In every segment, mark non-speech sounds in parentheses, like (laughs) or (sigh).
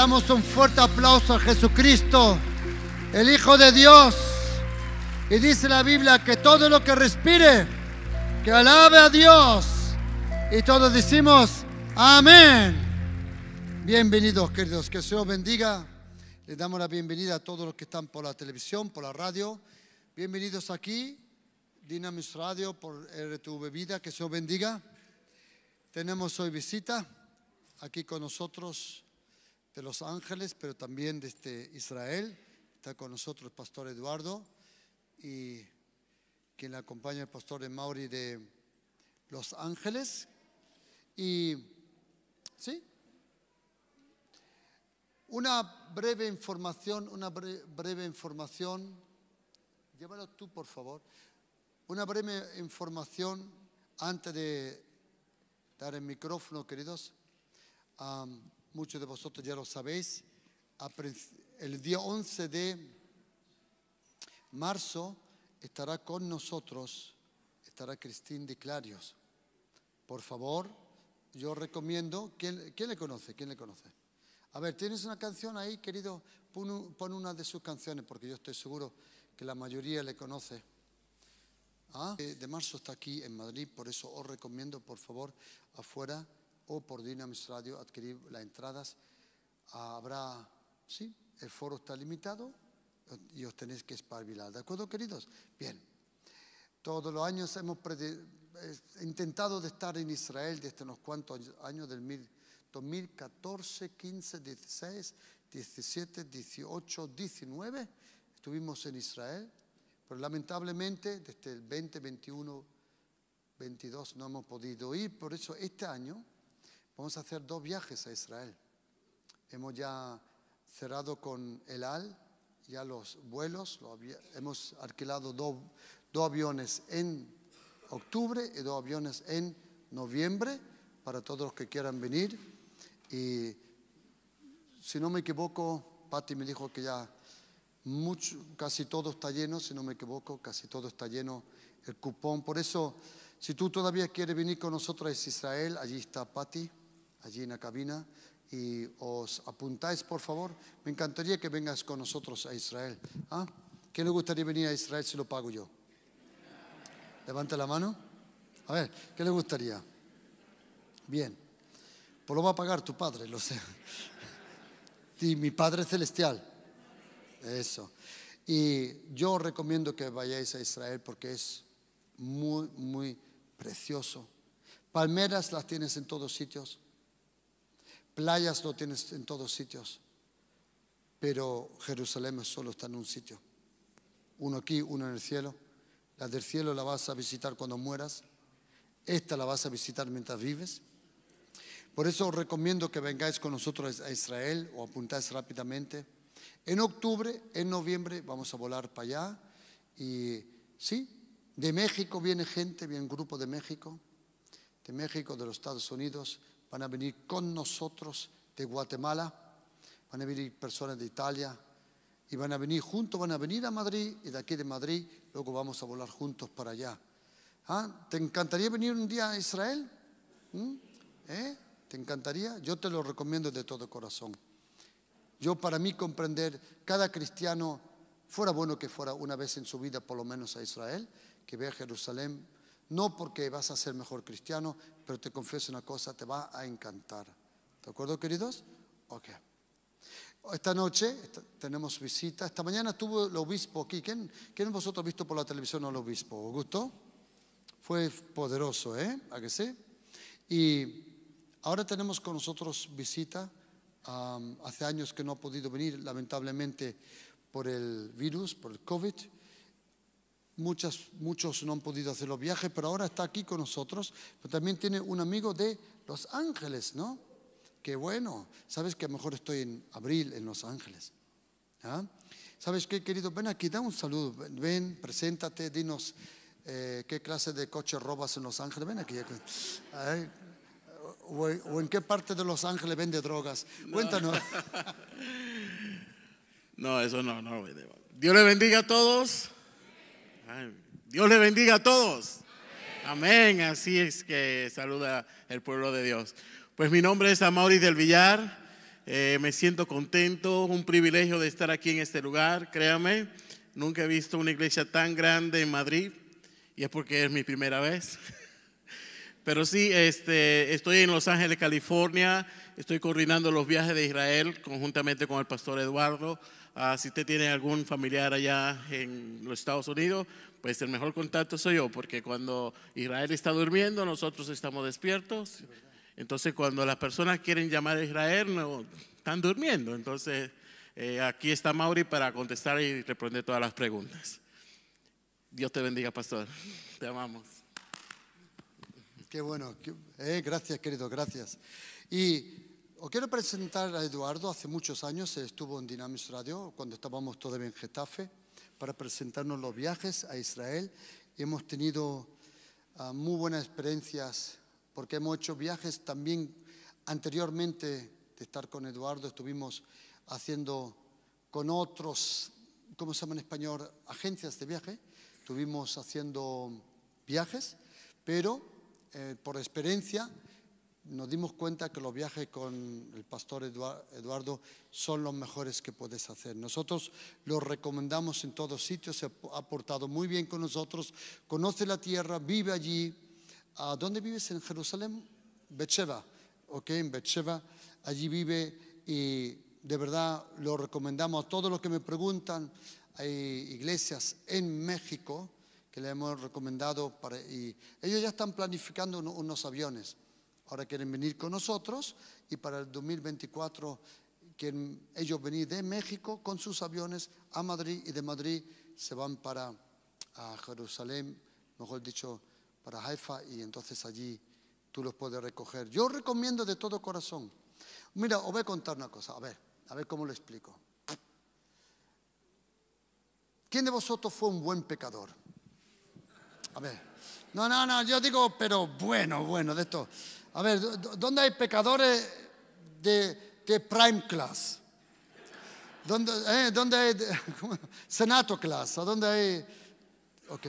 damos un fuerte aplauso a Jesucristo, el Hijo de Dios. Y dice la Biblia que todo lo que respire, que alabe a Dios. Y todos decimos, amén. Bienvenidos, queridos. Que se Señor bendiga. Les damos la bienvenida a todos los que están por la televisión, por la radio. Bienvenidos aquí, Dinamis Radio, por tu Vida. Que se Señor bendiga. Tenemos hoy visita aquí con nosotros de Los Ángeles, pero también desde este, Israel. Está con nosotros el pastor Eduardo y quien le acompaña el pastor de Mauri de Los Ángeles. Y, ¿sí? Una breve información, una breve, información. Llévalo tú, por favor. Una breve información antes de dar el micrófono, queridos muchos de vosotros ya lo sabéis, el día 11 de marzo estará con nosotros, estará Cristín de Clarios. Por favor, yo recomiendo, ¿quién, le conoce? ¿Quién le conoce? A ver, ¿tienes una canción ahí, querido? Pon, una de sus canciones, porque yo estoy seguro que la mayoría le conoce. ¿Ah? De marzo está aquí en Madrid, por eso os recomiendo, por favor, afuera o por Dynamics Radio adquirir las entradas. Habrá, sí, el foro está limitado y os tenéis que espabilar. ¿De acuerdo, queridos? Bien. Todos los años hemos intentado estar en Israel desde unos cuantos años del 2014, 15, 16, 17, 18, 19. Estuvimos en Israel, pero lamentablemente desde el 2021 21, 22 no hemos podido ir. Por eso este año Vamos a hacer dos viajes a Israel. Hemos ya cerrado con El Al, ya los vuelos, hemos alquilado dos, aviones en octubre y dos aviones en noviembre para todos los que quieran venir. Y si no me equivoco, Patti me dijo que ya mucho, casi todo está lleno, si no me equivoco, casi todo está lleno el cupón. Por eso, si tú todavía quieres venir con nosotros a Israel, allí está Patti allí en la cabina y os apuntáis, por favor. Me encantaría que vengas con nosotros a Israel. ¿Ah? le gustaría venir a Israel si lo pago yo? Levanta la mano. A ver, ¿qué le gustaría? Bien. Pues lo va a pagar tu padre, lo sé. Y mi padre celestial. Eso. Y yo recomiendo que vayáis a Israel porque es muy, muy precioso. Palmeras las tienes en todos sitios. Playas lo tienes en todos sitios, pero Jerusalén solo está en un sitio. Uno aquí, uno en el cielo. La del cielo la vas a visitar cuando mueras. Esta la vas a visitar mientras vives. Por eso os recomiendo que vengáis con nosotros a Israel o apuntáis rápidamente. En octubre, en noviembre vamos a volar para allá. Y sí, de México viene gente, viene un grupo de México, de México, de los Estados Unidos van a venir con nosotros de Guatemala, van a venir personas de Italia y van a venir juntos, van a venir a Madrid y de aquí de Madrid luego vamos a volar juntos para allá. ¿Ah? ¿Te encantaría venir un día a Israel? ¿Mm? ¿Eh? ¿Te encantaría? Yo te lo recomiendo de todo corazón. Yo para mí comprender cada cristiano, fuera bueno que fuera una vez en su vida por lo menos a Israel, que vea Jerusalén no porque vas a ser mejor cristiano, pero te confieso una cosa, te va a encantar. ¿De acuerdo, queridos? Ok. Esta noche tenemos visita. Esta mañana estuvo el obispo aquí. ¿Quién, ¿Quién de vosotros ha visto por la televisión al obispo? ¿Augusto? Fue poderoso, ¿eh? ¿A que sí? Y ahora tenemos con nosotros visita. hace años que no ha podido venir, lamentablemente, por el virus, por el COVID Muchas, muchos no han podido hacer los viajes, pero ahora está aquí con nosotros. también tiene un amigo de Los Ángeles, ¿no? Qué bueno. Sabes que a mejor estoy en abril en Los Ángeles. ¿Ah? ¿Sabes qué, querido? Ven aquí, da un saludo. Ven, preséntate, dinos eh, qué clase de coche robas en Los Ángeles. Ven aquí. o, en qué parte de Los Ángeles vende drogas. Cuéntanos. (laughs) No, eso no, no. Dios le bendiga a todos. Dios le bendiga a todos. Amén. Así es que saluda el pueblo de Dios. Pues mi nombre es Amaury del Villar. Eh, me siento contento, un privilegio de estar aquí en este lugar, créame. Nunca he visto una iglesia tan grande en Madrid y es porque es mi primera vez. (laughs) Pero sí, este, estoy en Los Ángeles, California. Estoy coordinando los viajes de Israel conjuntamente con el pastor Eduardo. Ah, si usted tiene algún familiar allá en los Estados Unidos, pues el mejor contacto soy yo, porque cuando Israel está durmiendo, nosotros estamos despiertos. Entonces, cuando las personas quieren llamar a Israel, no, están durmiendo. Entonces, eh, aquí está Mauri para contestar y responder todas las preguntas. Dios te bendiga, pastor. Te amamos. Qué bueno. Eh, gracias, querido, gracias. Y os quiero presentar a Eduardo. Hace muchos años estuvo en Dynamics Radio, cuando estábamos todavía en Getafe, para presentarnos los viajes a Israel. Hemos tenido ah, muy buenas experiencias porque hemos hecho viajes también anteriormente de estar con Eduardo. Estuvimos haciendo con otros, ¿cómo se llama en español? Agencias de viaje. Estuvimos haciendo viajes, pero eh, por experiencia nos dimos cuenta que los viajes con el pastor Eduardo son los mejores que puedes hacer. Nosotros los recomendamos en todos sitios, se ha portado muy bien con nosotros, conoce la tierra, vive allí. ¿A ¿Dónde vives? ¿En Jerusalén? Becheva, ok, en Becheva. Allí vive y de verdad lo recomendamos a todos los que me preguntan. Hay iglesias en México que le hemos recomendado para, y ellos ya están planificando unos aviones. Ahora quieren venir con nosotros y para el 2024 quieren ellos venir de México con sus aviones a Madrid y de Madrid se van para Jerusalén, mejor dicho, para Haifa y entonces allí tú los puedes recoger. Yo recomiendo de todo corazón. Mira, os voy a contar una cosa, a ver, a ver cómo lo explico. ¿Quién de vosotros fue un buen pecador? A ver. No, no, no, yo digo, pero bueno, bueno, de esto. A ver, ¿dónde hay pecadores de, prime class? ¿Dónde, eh, hay (laughs) senato class? ¿A dónde hay? Ok,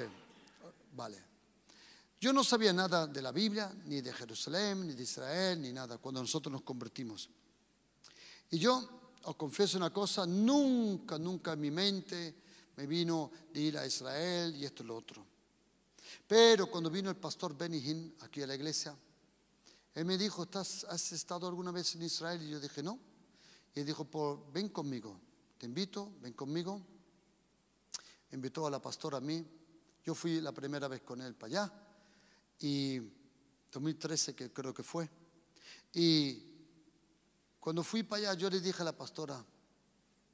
vale. Yo no sabía nada de la Biblia, ni de Jerusalén, ni de Israel, ni nada, cuando nosotros nos convertimos. Y yo os confieso una cosa, nunca, nunca en mi mente me vino de ir a Israel y esto y lo otro. Pero cuando vino el pastor Benny Hinn aquí a la iglesia, él me dijo, ¿has estado alguna vez en Israel? Y yo dije, no. Y él dijo, ven conmigo, te invito, ven conmigo. Invitó a la pastora a mí. Yo fui la primera vez con él para allá. Y 2013 que creo que fue. Y cuando fui para allá, yo le dije a la pastora,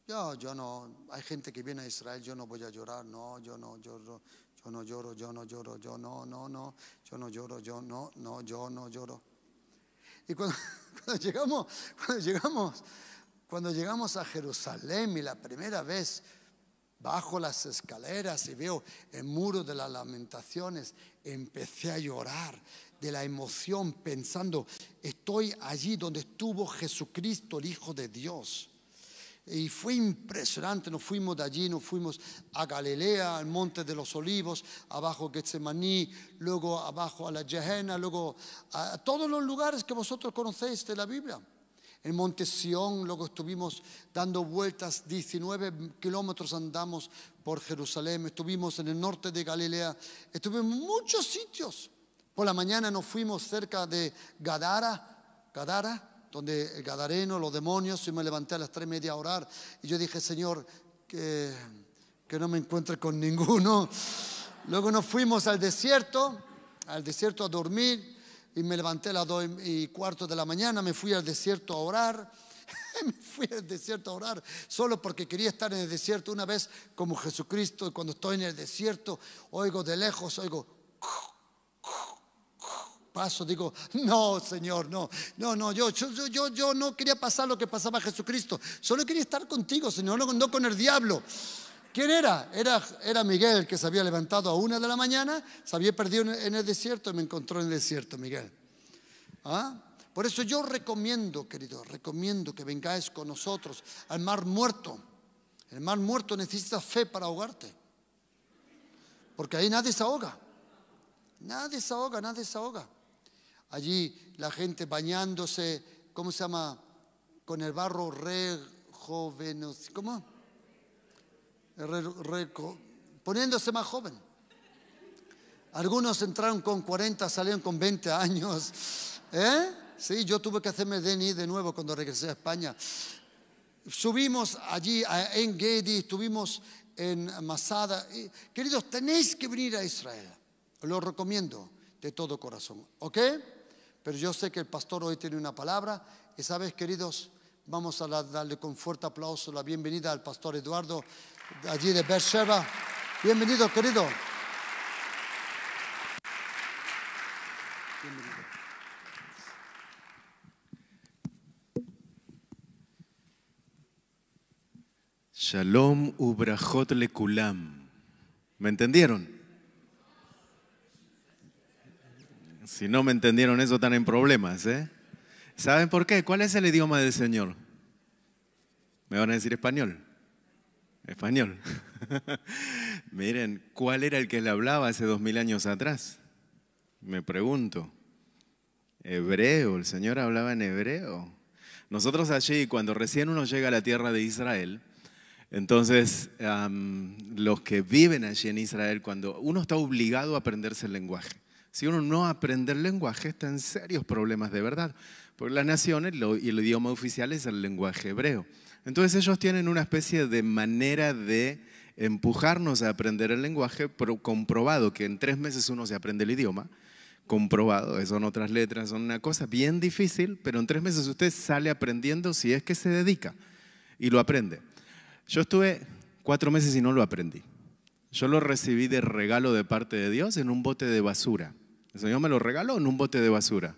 yo, yo no, hay gente que viene a Israel, yo no voy a llorar, no, yo no lloro, yo no lloro, yo no lloro, yo no, no, no, yo no lloro, yo no, no, yo no lloro. Y cuando, (laughs) llegamos, llegamos, cuando llegamos a Jerusalén y la primera vez bajo las escaleras y veo el muro de las lamentaciones, empecé a llorar de la emoción pensando, estoy allí donde estuvo Jesucristo, el Hijo de Dios. Y fue impresionante, nos fuimos de allí, nos fuimos a Galilea, al Monte de los Olivos, abajo Getsemaní, luego abajo a la Gehenna, luego a todos los lugares que vosotros conocéis de la Biblia. En Monte Sión, luego estuvimos dando vueltas, 19 kilómetros andamos por Jerusalén, estuvimos en el norte de Galilea, estuvimos en muchos sitios. Por la mañana nos fuimos cerca de Gadara, Gadara, donde el Gadareno, los demonios, Y me levanté a las tres y media a orar y yo dije, Señor, que, que no me encuentre con ninguno. (laughs) Luego nos fuimos al desierto, al desierto a dormir y me levanté a las dos y cuarto de la mañana, me fui al desierto a orar. (laughs) me fui al desierto a orar solo porque quería estar en el desierto. Una vez como Jesucristo, cuando estoy en el desierto, oigo de lejos, oigo paso, digo, no, Señor, no, no, no, yo, yo, yo, yo no quería pasar lo que pasaba Jesucristo, solo quería estar contigo, Señor, no, con el diablo. ¿Quién era? era? Era Miguel, que se había levantado a una de la mañana, se había perdido en el desierto y me encontró en el desierto, Miguel. ¿Ah? Por eso yo recomiendo, querido, recomiendo que vengáis con nosotros al mar muerto. El mar muerto necesita fe para ahogarte. Porque ahí nadie se ahoga. Nadie se ahoga, nadie se ahoga. Allí la gente bañándose, ¿cómo se llama? Con el barro rejovenos, ¿cómo? poniéndose más joven. Algunos entraron con 40, salieron con 20 años. (laughs) ¿Eh? Sí, yo tuve que hacerme DNI de nuevo cuando regresé a España. Subimos allí en Gedi, estuvimos en Masada. Queridos, tenéis que venir a Israel. Lo recomiendo de todo corazón. ¿Ok? Pero yo sé que el pastor hoy tiene una palabra. Y sabes, queridos, vamos a darle con fuerte aplauso la bienvenida al pastor Eduardo, allí de Beersheba. Bienvenido, querido. Bienvenido. Shalom le kulam. ¿Me entendieron? Si no me entendieron eso, están en problemas. ¿eh? ¿Saben por qué? ¿Cuál es el idioma del Señor? Me van a decir español. Español. (laughs) Miren, ¿cuál era el que le hablaba hace dos mil años atrás? Me pregunto. Hebreo, el Señor hablaba en hebreo. Nosotros allí, cuando recién uno llega a la tierra de Israel, entonces los que viven allí en Israel, cuando uno está obligado a aprenderse el lenguaje. Si uno no aprende el lenguaje, está en serios problemas de verdad. Porque las naciones y el idioma oficial es el lenguaje hebreo. Entonces ellos tienen una especie de manera de empujarnos a aprender el lenguaje, pero comprobado que en tres meses uno se aprende el idioma, comprobado, son otras letras, son una cosa bien difícil, pero en tres meses usted sale aprendiendo si es que se dedica y lo aprende. Yo estuve cuatro meses y no lo aprendí. Yo lo recibí de regalo de parte de Dios en un bote de basura. El Señor me lo regaló en un bote de basura.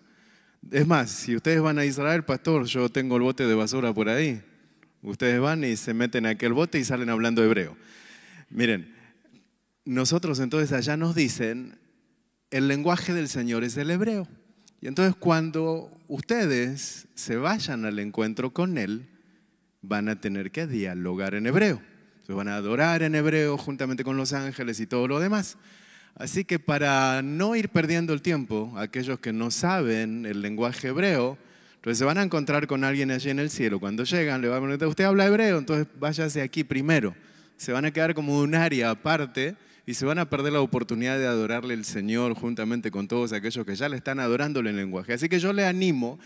Es más, si ustedes van a Israel, pastor, yo tengo el bote de basura por ahí. Ustedes van y se meten a aquel bote y salen hablando hebreo. Miren, nosotros entonces allá nos dicen, el lenguaje del Señor es el hebreo. Y entonces cuando ustedes se vayan al encuentro con Él, van a tener que dialogar en hebreo. Entonces van a adorar en hebreo juntamente con los ángeles y todo lo demás. Así que para no ir perdiendo el tiempo, aquellos que no saben el lenguaje hebreo, entonces pues se van a encontrar con alguien allí en el cielo. Cuando llegan, le van a preguntar, usted habla hebreo, entonces váyase aquí primero. Se van a quedar como un área aparte y se van a perder la oportunidad de adorarle el Señor juntamente con todos aquellos que ya le están adorándole el lenguaje. Así que yo le animo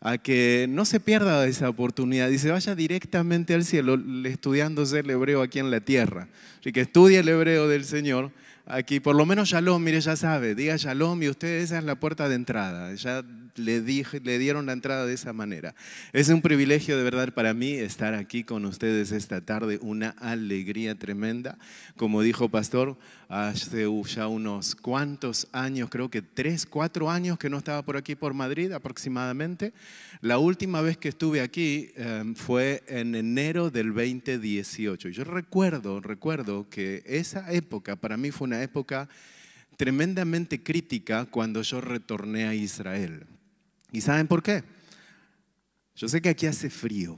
a que no se pierda esa oportunidad y se vaya directamente al cielo estudiándose el hebreo aquí en la tierra. Así que estudie el hebreo del Señor aquí, por lo menos Shalom, mire, ya sabe, diga Shalom y usted esa es la puerta de entrada le, dije, le dieron la entrada de esa manera. Es un privilegio de verdad para mí estar aquí con ustedes esta tarde, una alegría tremenda. Como dijo Pastor, hace ya unos cuantos años, creo que tres, cuatro años que no estaba por aquí, por Madrid aproximadamente. La última vez que estuve aquí em, fue en enero del 2018. Yo recuerdo, recuerdo que esa época para mí fue una época tremendamente crítica cuando yo retorné a Israel. ¿Y saben por qué? Yo sé que aquí hace frío.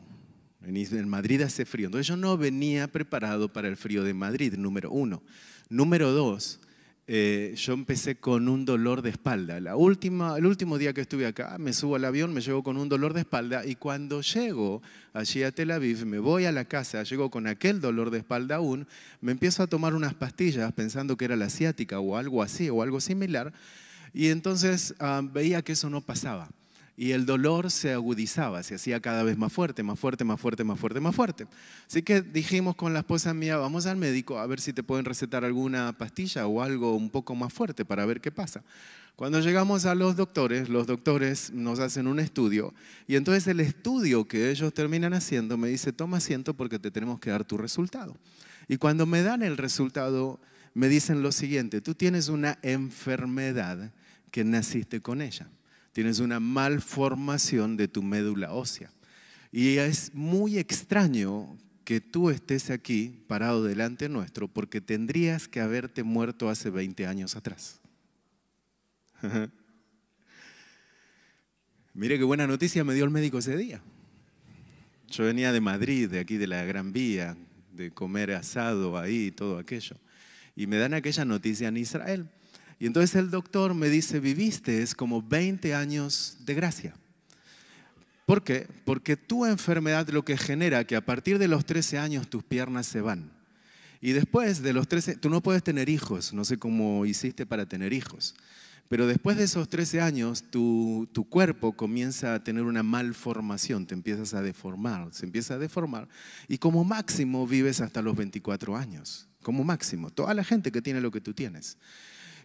En Madrid hace frío. Entonces yo no venía preparado para el frío de Madrid, número uno. Número dos, eh, yo empecé con un dolor de espalda. La última, el último día que estuve acá, me subo al avión, me llevo con un dolor de espalda y cuando llego allí a Tel Aviv, me voy a la casa, llego con aquel dolor de espalda aún, me empiezo a tomar unas pastillas pensando que era la asiática o algo así o algo similar y entonces ah, veía que eso no pasaba y el dolor se agudizaba, se hacía cada vez más fuerte, más fuerte, más fuerte, más fuerte, más fuerte. Así que dijimos con la esposa mía, vamos al médico a ver si te pueden recetar alguna pastilla o algo un poco más fuerte para ver qué pasa. Cuando llegamos a los doctores, los doctores nos hacen un estudio y entonces el estudio que ellos terminan haciendo me dice, toma asiento porque te tenemos que dar tu resultado. Y cuando me dan el resultado, me dicen lo siguiente, tú tienes una enfermedad que naciste con ella. Tienes una malformación de tu médula ósea. Y es muy extraño que tú estés aquí parado delante nuestro porque tendrías que haberte muerto hace 20 años atrás. (laughs) Mire qué buena noticia me dio el médico ese día. Yo venía de Madrid, de aquí de la Gran Vía, de comer asado ahí, y todo aquello. Y me dan aquella noticia en Israel. Y entonces el doctor me dice, viviste es como 20 años de gracia. ¿Por qué? Porque tu enfermedad lo que genera que a partir de los 13 años tus piernas se van. Y después de los 13, tú no puedes tener hijos, no sé cómo hiciste para tener hijos, pero después de esos 13 años tu, tu cuerpo comienza a tener una malformación, te empiezas a deformar, se empieza a deformar y como máximo vives hasta los 24 años, como máximo, toda la gente que tiene lo que tú tienes.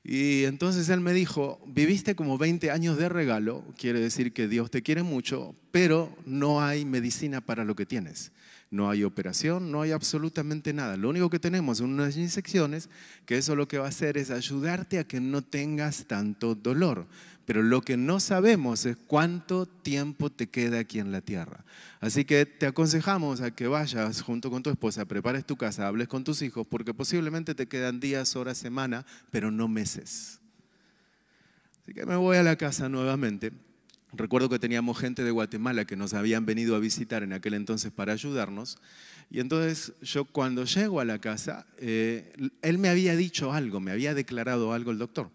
Y entonces él me dijo, viviste como 20 años de regalo, quiere decir que Dios te quiere mucho, pero no hay medicina para lo que tienes. No hay operación, no hay absolutamente nada. Lo único que tenemos son unas inyecciones, que eso lo que va a hacer es ayudarte a que no tengas tanto dolor pero lo que no sabemos es cuánto tiempo te queda aquí en la tierra. Así que te aconsejamos a que vayas junto con tu esposa, prepares tu casa, hables con tus hijos, porque posiblemente te quedan días, horas, semana, pero no meses. Así que me voy a la casa nuevamente. Recuerdo que teníamos gente de Guatemala que nos habían venido a visitar en aquel entonces para ayudarnos. Y entonces yo cuando llego a la casa, eh, él me había dicho algo, me había declarado algo el doctor.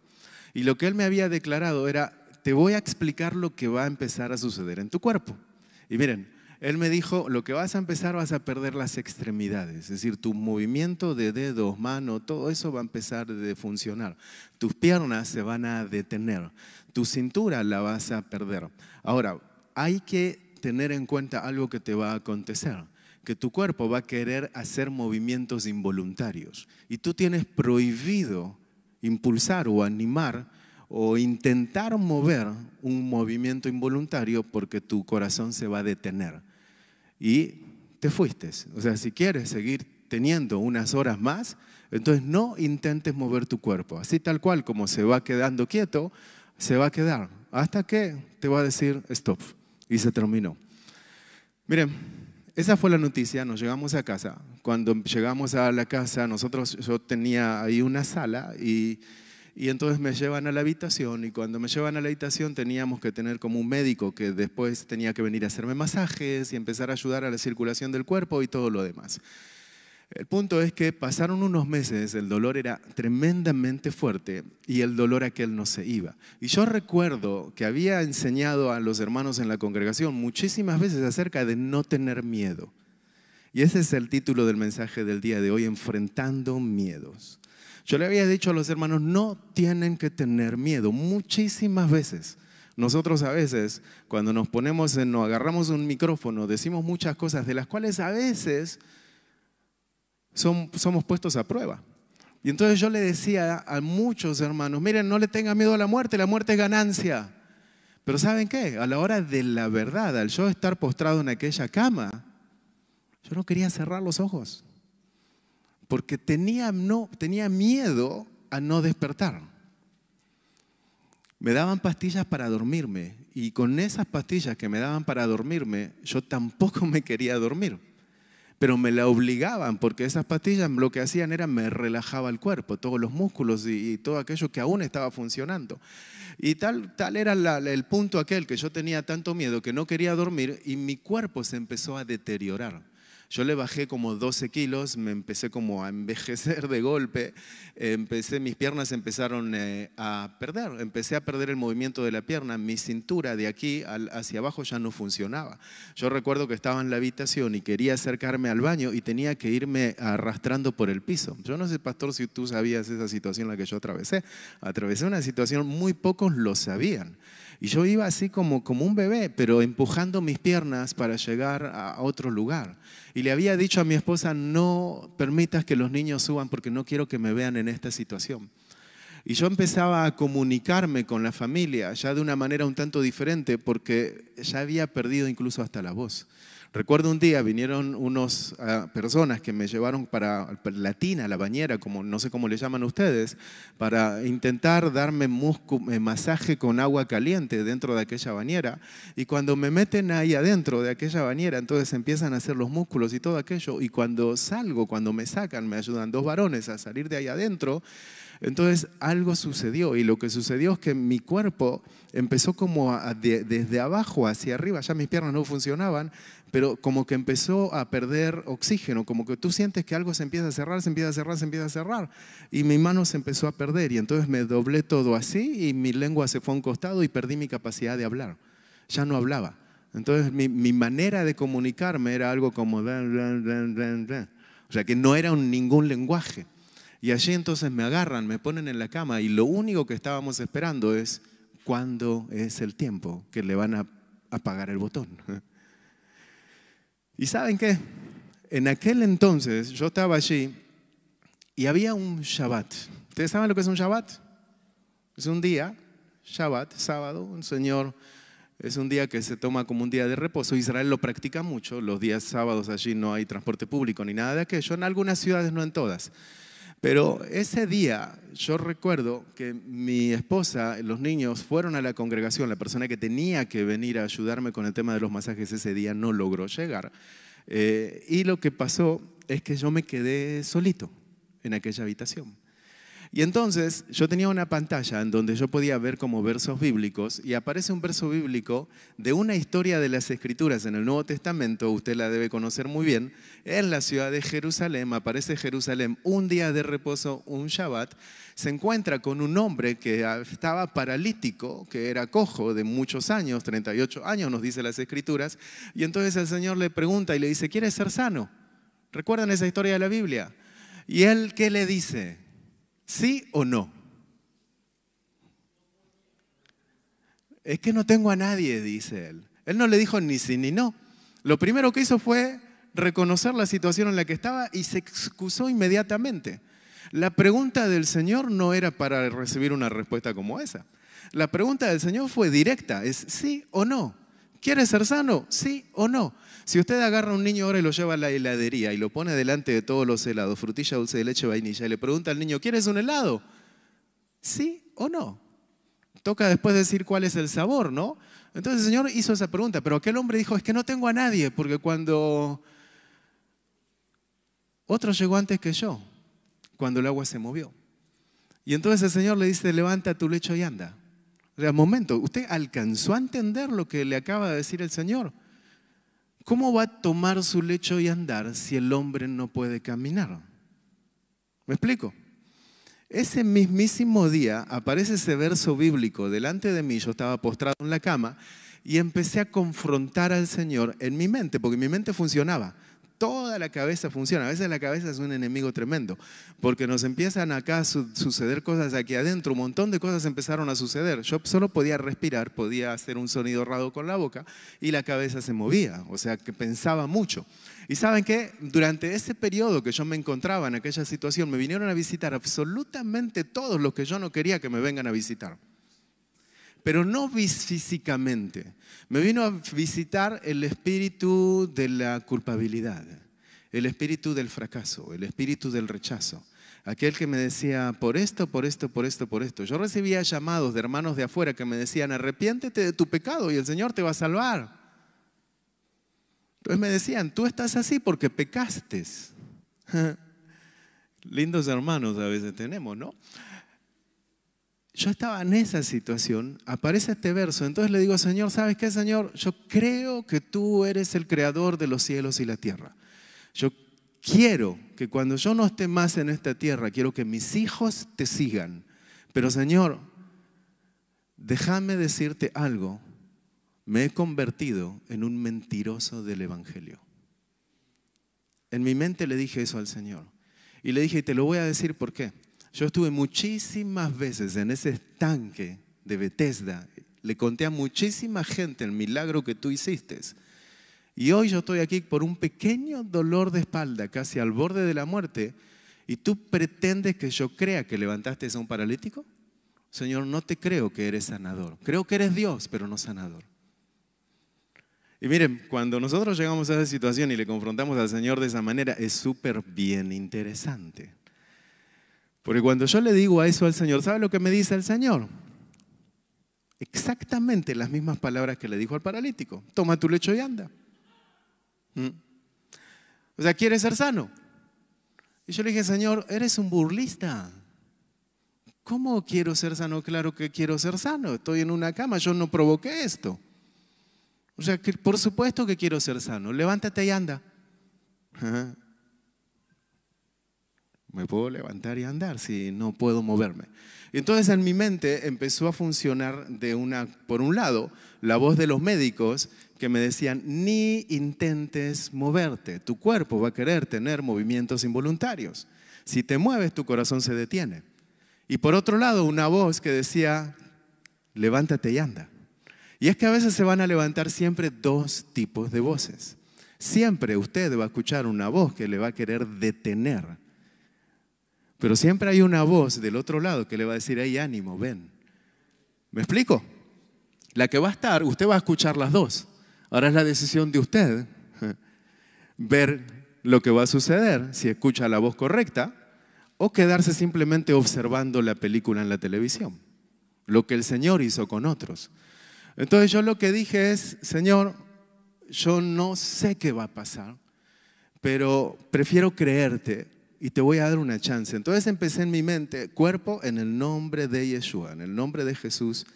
Y lo que él me había declarado era, te voy a explicar lo que va a empezar a suceder en tu cuerpo. Y miren, él me dijo, lo que vas a empezar vas a perder las extremidades, es decir, tu movimiento de dedos, mano, todo eso va a empezar a funcionar. Tus piernas se van a detener, tu cintura la vas a perder. Ahora, hay que tener en cuenta algo que te va a acontecer, que tu cuerpo va a querer hacer movimientos involuntarios y tú tienes prohibido impulsar o animar o intentar mover un movimiento involuntario porque tu corazón se va a detener. Y te fuiste. O sea, si quieres seguir teniendo unas horas más, entonces no intentes mover tu cuerpo. Así tal cual como se va quedando quieto, se va a quedar hasta que te va a decir stop. Y se terminó. Miren, esa fue la noticia, nos llegamos a casa. Cuando llegamos a la casa, nosotros, yo tenía ahí una sala y, y, entonces me llevan a la habitación y cuando me llevan a la habitación teníamos que tener como un médico que después tenía que venir a hacerme masajes y empezar a ayudar a la circulación del cuerpo y todo lo demás. El punto es que pasaron unos meses, el dolor era tremendamente fuerte y el dolor aquel no se iba. Y yo recuerdo que había enseñado a los hermanos en la congregación muchísimas veces acerca de no tener miedo. Y ese es el título del mensaje del día de hoy, enfrentando miedos. Yo le había dicho a los hermanos, no tienen que tener miedo muchísimas veces. Nosotros a veces, cuando nos ponemos nos agarramos un micrófono, decimos muchas cosas de las cuales a veces somos puestos a prueba. Y entonces yo le decía a muchos hermanos, miren, no le tengan miedo a la muerte, la muerte es ganancia. Pero ¿saben qué? A la hora de la verdad, al yo estar postrado en aquella cama, yo no quería cerrar los ojos, porque tenía, tenía miedo a no despertar. Me daban pastillas para dormirme y con esas pastillas que me daban para dormirme, yo tampoco (laughs) me quería dormir pero me la obligaban porque esas pastillas lo que hacían era me relajaba el cuerpo, todos los músculos y, todo aquello que aún estaba funcionando. Y tal, tal era el punto aquel que yo tenía tanto miedo que no quería dormir y mi cuerpo se empezó a deteriorar. Yo le bajé como 12 kilos, me empecé como a envejecer de golpe, empecé, mis piernas empezaron eh, a perder, empecé a perder el movimiento de la pierna, mi cintura de aquí hacia abajo ya no funcionaba. Yo recuerdo que estaba en la habitación y quería acercarme al baño y tenía que irme arrastrando por el piso. Yo no sé, pastor, si tú sabías esa situación en la que yo atravesé. Atravesé una situación, muy pocos lo sabían. Y yo iba así como, como un bebé, pero empujando mis piernas para llegar a otro lugar. Y le había dicho a mi esposa, no permitas que los niños suban porque no quiero que me vean en esta situación. Y yo empezaba a comunicarme con la familia, ya de una manera un tanto diferente, porque ya había perdido incluso hasta la voz. Recuerdo un día vinieron unas ah, personas que me llevaron para, la tina, la bañera, como, no sé cómo le llaman ustedes, para intentar darme eh, masaje con agua caliente dentro de aquella bañera. Y cuando me meten ahí adentro de aquella bañera, entonces empiezan a hacer los músculos y todo aquello. Y cuando salgo, cuando me sacan, me ayudan dos varones a salir de ahí adentro, entonces algo sucedió y lo que sucedió es que mi cuerpo empezó como desde abajo hacia arriba, ya mis piernas no funcionaban, pero como que empezó a perder oxígeno, como que tú sientes que algo se empieza a cerrar, se empieza a cerrar, se empieza a cerrar y mi mano se empezó a perder y entonces me doblé todo así y mi lengua se fue a un costado y perdí mi capacidad de hablar, ya no hablaba. Entonces mi, manera de comunicarme era algo como... O sea, que no era ningún lenguaje. Y allí entonces me agarran, me ponen en la cama y lo único que estábamos esperando es cuándo es el tiempo que le van a apagar el botón. (laughs) ¿Y saben qué? En aquel entonces yo estaba allí y había un Shabbat. ¿Ustedes saben lo que es un Shabbat? Es un día, Shabbat, sábado, un Señor es un día que se toma como un día de reposo. Israel lo practica mucho. Los días sábados allí no hay transporte público ni nada de aquello. En algunas ciudades, no en todas. Pero ese día yo recuerdo que mi esposa, los niños fueron a la congregación, la persona que tenía que venir a ayudarme con el tema de los masajes ese día no logró llegar. Eh, y lo que pasó es que yo me quedé solito en aquella habitación. Y entonces yo tenía una pantalla en donde yo podía ver como versos bíblicos y aparece un verso bíblico de una historia de las escrituras en el Nuevo Testamento, usted la debe conocer muy bien, en la ciudad de Jerusalén, aparece Jerusalén, un día de reposo, un Shabbat, se encuentra con un hombre que estaba paralítico, que era cojo de muchos años, 38 años nos dice las escrituras, y entonces el Señor le pregunta y le dice, ¿quieres ser sano? ¿Recuerdan esa historia de la Biblia? ¿Y él qué le dice? ¿Sí o no? Es que no tengo a nadie, dice él. Él no le dijo ni sí ni no. Lo primero que hizo fue reconocer la situación en la que estaba y se excusó inmediatamente. La pregunta del Señor no era para recibir una respuesta como esa. La pregunta del Señor fue directa, es sí o no. ¿Quieres ser sano? ¿Sí o no? Si usted agarra a un niño ahora y lo lleva a la heladería y lo pone delante de todos los helados, frutilla, dulce de leche, vainilla, y le pregunta al niño, ¿quieres un helado? ¿Sí o no? Toca después decir cuál es el sabor, ¿no? Entonces el Señor hizo esa pregunta, pero aquel hombre dijo, es que no tengo a nadie, porque cuando otro llegó antes que yo, cuando el agua se movió. Y entonces el Señor le dice, levanta tu lecho y anda. De momento, ¿usted alcanzó a entender lo que le acaba de decir el Señor? ¿Cómo va a tomar su lecho y andar si el hombre no puede caminar? ¿Me explico? Ese mismísimo día aparece ese verso bíblico delante de mí, yo estaba postrado en la cama y empecé a confrontar al Señor en mi mente, porque mi mente funcionaba toda la cabeza funciona. A veces la cabeza es un enemigo tremendo, porque nos empiezan acá a suceder cosas aquí adentro, un montón de cosas empezaron a suceder. Yo solo podía respirar, podía hacer un sonido raro con la boca y la cabeza se movía, o sea que pensaba mucho. Y saben que durante ese periodo que yo me encontraba en aquella situación, me vinieron a visitar absolutamente todos los que yo no quería que me vengan a visitar pero no físicamente. Me vino a visitar el espíritu de la culpabilidad, el espíritu del fracaso, el espíritu del rechazo. Aquel que me decía, por esto, por esto, por esto, por esto. Yo recibía llamados de hermanos de afuera que me decían, arrepiéntete de tu pecado y el Señor te va a salvar. Entonces me decían, tú estás así porque pecastes (laughs) Lindos hermanos a veces tenemos, ¿no? Yo estaba en esa situación, aparece este verso, entonces le digo, Señor, ¿sabes qué, Señor? Yo creo que tú eres el creador de los cielos y la tierra. Yo quiero que cuando yo no esté más en esta tierra, quiero que mis hijos te sigan. Pero Señor, déjame decirte algo, me he convertido en un mentiroso del Evangelio. En mi mente le dije eso al Señor. Y le dije, y te lo voy a decir por qué. Yo estuve muchísimas veces en ese estanque de Bethesda. Le conté a muchísima gente el milagro que tú hiciste. Y hoy yo estoy aquí por un pequeño dolor de espalda, casi al borde de la muerte, y tú pretendes que yo crea que levantaste a un paralítico. Señor, no te creo que eres sanador. Creo que eres Dios, pero no sanador. Y miren, cuando nosotros llegamos a esa situación y le confrontamos al Señor de esa manera, es súper bien interesante. Porque cuando yo le digo a eso al Señor, ¿sabe lo que me dice el Señor? Exactamente las mismas palabras que le dijo al paralítico. Toma tu lecho y anda. ¿Mm? O sea, ¿quieres ser sano? Y yo le dije, Señor, eres un burlista. ¿Cómo quiero ser sano? Claro que quiero ser sano. Estoy en una cama, yo no provoqué esto. O sea, que por supuesto que quiero ser sano. Levántate y anda me puedo levantar y andar si no puedo moverme. Y Entonces en mi mente empezó a funcionar por un lado, la voz de los médicos que me decían, ni intentes moverte, tu cuerpo va a querer tener movimientos involuntarios. Si te mueves, tu corazón se detiene. Y por otro lado, una voz que decía, levántate y anda. Y es que a veces se van a levantar siempre dos tipos de voces. Siempre usted va a escuchar una voz que le va a querer detener pero siempre hay una voz del otro lado que le va a decir, hey, ánimo, ven. ¿Me explico? La que va a estar, usted va a escuchar las dos. Ahora es la decisión de usted (laughs) ver lo que va a suceder, si escucha la voz correcta, o quedarse simplemente observando la película en la televisión, lo que el Señor hizo con otros. Entonces yo lo que dije es, Señor, yo no sé qué va a pasar, pero prefiero creerte y te voy a dar una chance. Entonces empecé en mi mente, cuerpo, en el nombre de Yeshua, en el nombre de Jesús,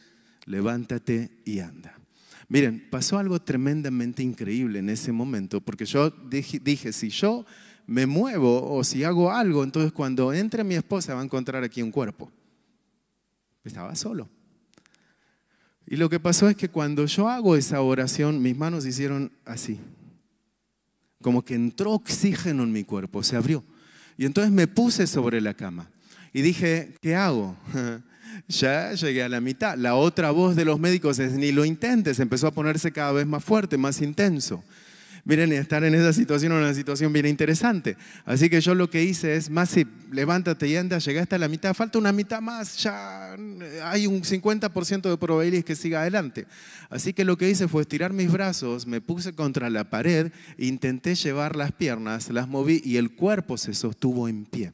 levántate y anda. Miren, pasó algo tremendamente increíble en ese momento, porque yo dije, dije si yo me muevo o si hago algo, entonces cuando entre mi esposa va a encontrar aquí un cuerpo. Estaba solo. Y lo que pasó es que cuando yo hago esa oración, mis manos hicieron así, como que entró oxígeno en mi cuerpo, se abrió. Y entonces me puse sobre la cama y dije, ¿qué hago? (laughs) ya llegué a la mitad. La otra voz de los médicos es, ni lo intentes, empezó a ponerse cada vez más fuerte, más intenso. Miren, estar en esa situación es una situación bien interesante. Así que yo lo que hice es, más levántate y anda, llegaste a la mitad, falta una mitad más, ya hay un 50% de probabilidades que siga adelante. Así que lo que hice fue estirar mis brazos, me puse contra la pared, intenté llevar las piernas, las moví y el cuerpo se sostuvo en pie.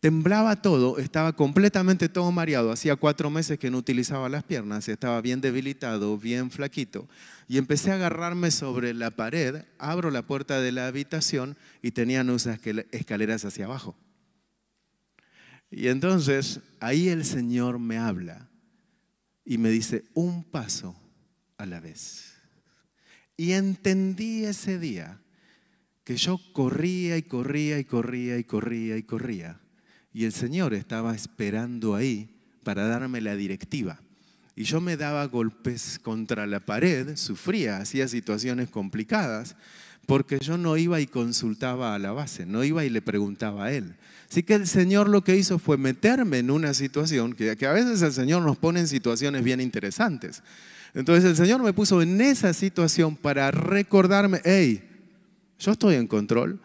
Temblaba todo, estaba completamente todo mareado. Hacía cuatro meses que no utilizaba las piernas, estaba bien debilitado, bien flaquito. Y empecé a agarrarme sobre la pared, abro la puerta de la habitación y tenían unas escaleras hacia abajo. Y entonces ahí el Señor me habla y me dice, un paso a la vez. Y entendí ese día que yo corría y corría y corría y corría. Y corría y el Señor estaba esperando ahí para darme la directiva. Y yo me daba golpes contra la pared, sufría, hacía situaciones complicadas, porque yo no iba y consultaba a la base, no iba y le preguntaba a él. Así que el Señor lo que hizo fue meterme en una situación, que, a veces el Señor nos pone en situaciones bien interesantes. Entonces el Señor me puso en esa situación para recordarme, hey, yo estoy en control,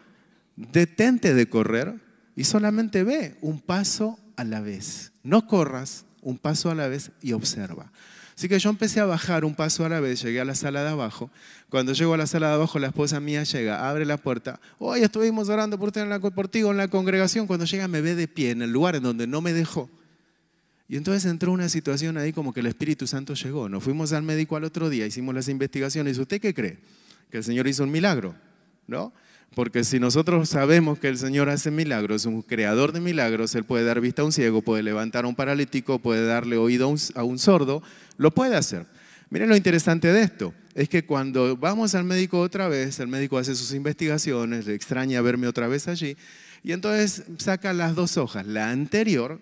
detente de correr, y solamente ve un paso a la vez. No corras un paso a la vez y observa. Así que yo empecé a bajar un paso a la vez, llegué a la sala de abajo. Cuando llego a la sala de abajo, la esposa mía llega, abre la puerta. Hoy estuvimos orando por, ti en la, en la congregación. Cuando llega me ve de pie en el lugar en donde no me dejó. Y entonces entró una situación ahí como que el Espíritu Santo llegó. Nos fuimos al médico al otro día, hicimos las investigaciones. ¿Usted qué cree? Que el Señor hizo un milagro, ¿no? Porque si nosotros sabemos que el Señor hace milagros, es un creador de milagros, Él puede dar vista a un ciego, puede levantar a un paralítico, puede darle oído a un, sordo, lo puede hacer. Miren lo interesante de esto, es que cuando vamos al médico otra vez, el médico hace sus investigaciones, le extraña verme otra vez allí, y entonces saca las dos hojas, la anterior,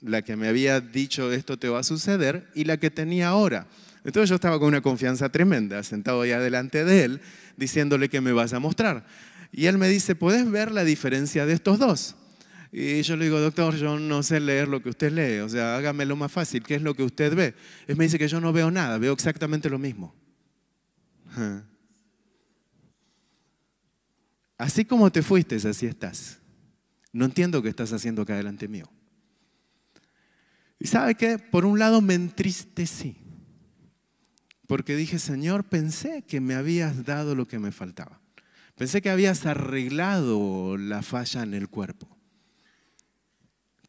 la que me había dicho esto te va a suceder, y la que tenía ahora. Entonces yo estaba con una confianza tremenda, sentado ahí delante de él, diciéndole que me vas a mostrar. Y él me dice, ¿puedes ver la diferencia de estos dos? Y yo le digo, doctor, yo no sé leer lo que usted lee, o sea, hágamelo más fácil, ¿qué es lo que usted ve? Él me dice que yo no veo nada, veo exactamente lo mismo. Así como te fuiste, así estás. No entiendo qué estás haciendo acá delante mío. Y sabe que, por un lado, me entristecí, porque dije, Señor, pensé que me habías dado lo que me faltaba. Pensé que habías arreglado la falla en el cuerpo.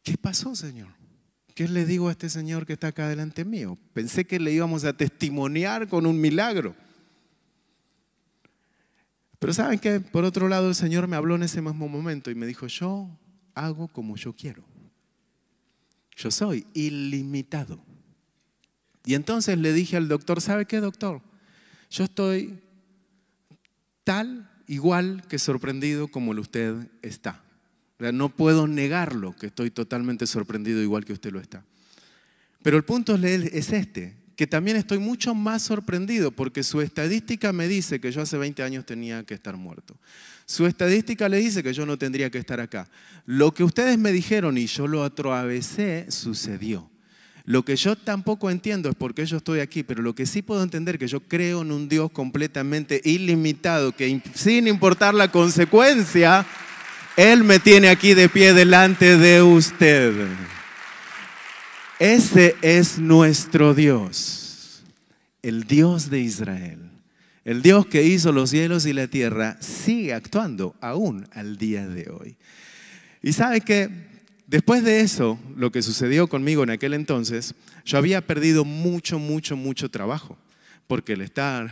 ¿Qué pasó, Señor? ¿Qué le digo a este Señor que está acá delante mío? Pensé que le íbamos a testimoniar con un milagro. Pero saben qué? por otro lado, el Señor me habló en ese mismo momento y me dijo, yo hago como yo quiero. Yo soy ilimitado. Y entonces le dije al doctor, ¿sabe qué, doctor? Yo estoy tal igual que sorprendido como usted está. no puedo negarlo que estoy totalmente sorprendido igual que usted lo está. Pero el punto es este, que también estoy mucho más sorprendido porque su estadística me dice que yo hace 20 años tenía que estar muerto. Su estadística le dice que yo no tendría que estar acá. Lo que ustedes me dijeron y yo lo atravesé sucedió. Lo que yo tampoco entiendo es por qué yo estoy aquí, pero lo que sí puedo entender es que yo creo en un Dios completamente ilimitado, que sin importar la consecuencia, Él me tiene aquí de pie delante de usted. Ese es nuestro Dios, el Dios de Israel. El Dios que hizo los cielos y la tierra sigue actuando aún al día de hoy. Y sabe que Después de eso, lo que sucedió conmigo en aquel entonces, yo había perdido mucho, mucho, mucho trabajo, porque el estar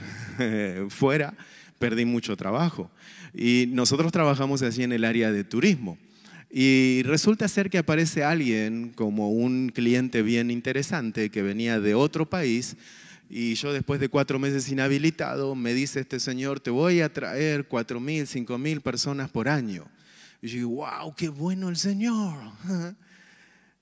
(laughs) fuera, perdí mucho trabajo. Y nosotros trabajamos así en el área de turismo. Y resulta ser que aparece alguien como un cliente bien interesante que venía de otro país y yo después de cuatro meses inhabilitado me dice este señor, te voy a traer cuatro mil, cinco mil personas por año. Y yo wow, qué bueno el Señor. (laughs)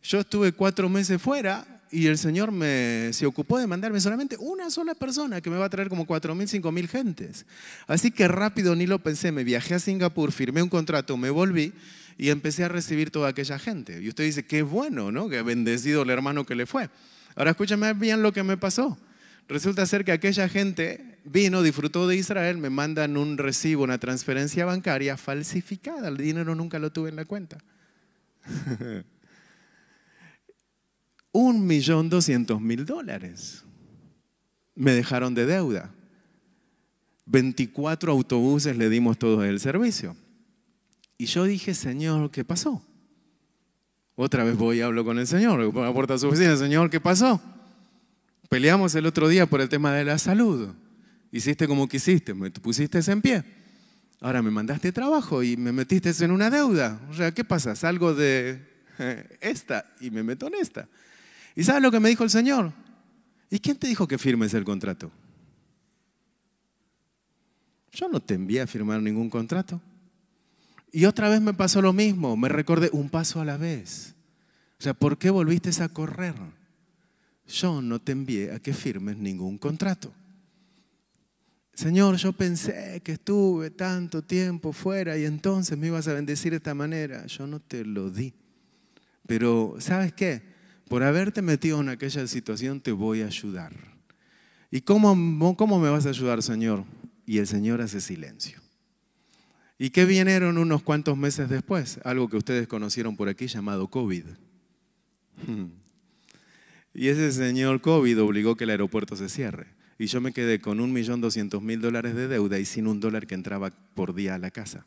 Yo estuve cuatro meses fuera y el Señor me, se ocupó de mandarme solamente una sola persona que me va a traer como cuatro mil, cinco mil gentes. Así que rápido ni lo pensé, me viajé a Singapur, firmé un contrato, me volví y empecé a recibir toda aquella gente. Y usted dice, qué bueno, ¿no? Qué bendecido el hermano que le fue. Ahora escúchame bien lo que me pasó. Resulta ser que aquella gente vino, disfrutó de Israel, me mandan un recibo, una transferencia bancaria falsificada, el dinero nunca lo tuve en la cuenta. (laughs) un millón doscientos mil dólares. Me dejaron de deuda. 24 autobuses le dimos todo el servicio. Y yo dije, Señor, ¿qué pasó? Otra vez voy y hablo con el Señor, pongo la puerta de su oficina, Señor, ¿qué pasó? Peleamos el otro día por el tema de la salud. Hiciste como quisiste, me pusiste en pie. Ahora me mandaste trabajo y me metiste en una deuda. O sea, ¿qué pasa? Salgo de eh, esta y me meto en esta. ¿Y sabes lo que me dijo el Señor? ¿Y quién te dijo que firmes el contrato? Yo no te envié a firmar ningún contrato. Y otra vez me pasó lo mismo, me recordé un paso a la vez. O sea, ¿por qué volviste a correr? yo no te envié a que firmes ningún contrato. Señor, yo pensé que estuve tanto tiempo fuera y entonces me ibas a bendecir de esta manera. Yo no te lo di. Pero, ¿sabes qué? Por haberte metido en aquella situación te voy a ayudar. ¿Y cómo, cómo me vas a ayudar, Señor? Y el Señor hace silencio. ¿Y qué vinieron unos cuantos meses después? Algo que ustedes conocieron por aquí llamado COVID. Hmm. Y ese señor COVID obligó que el aeropuerto se cierre. Y yo me quedé con un millón doscientos mil dólares de deuda y sin un dólar que entraba por día a la casa,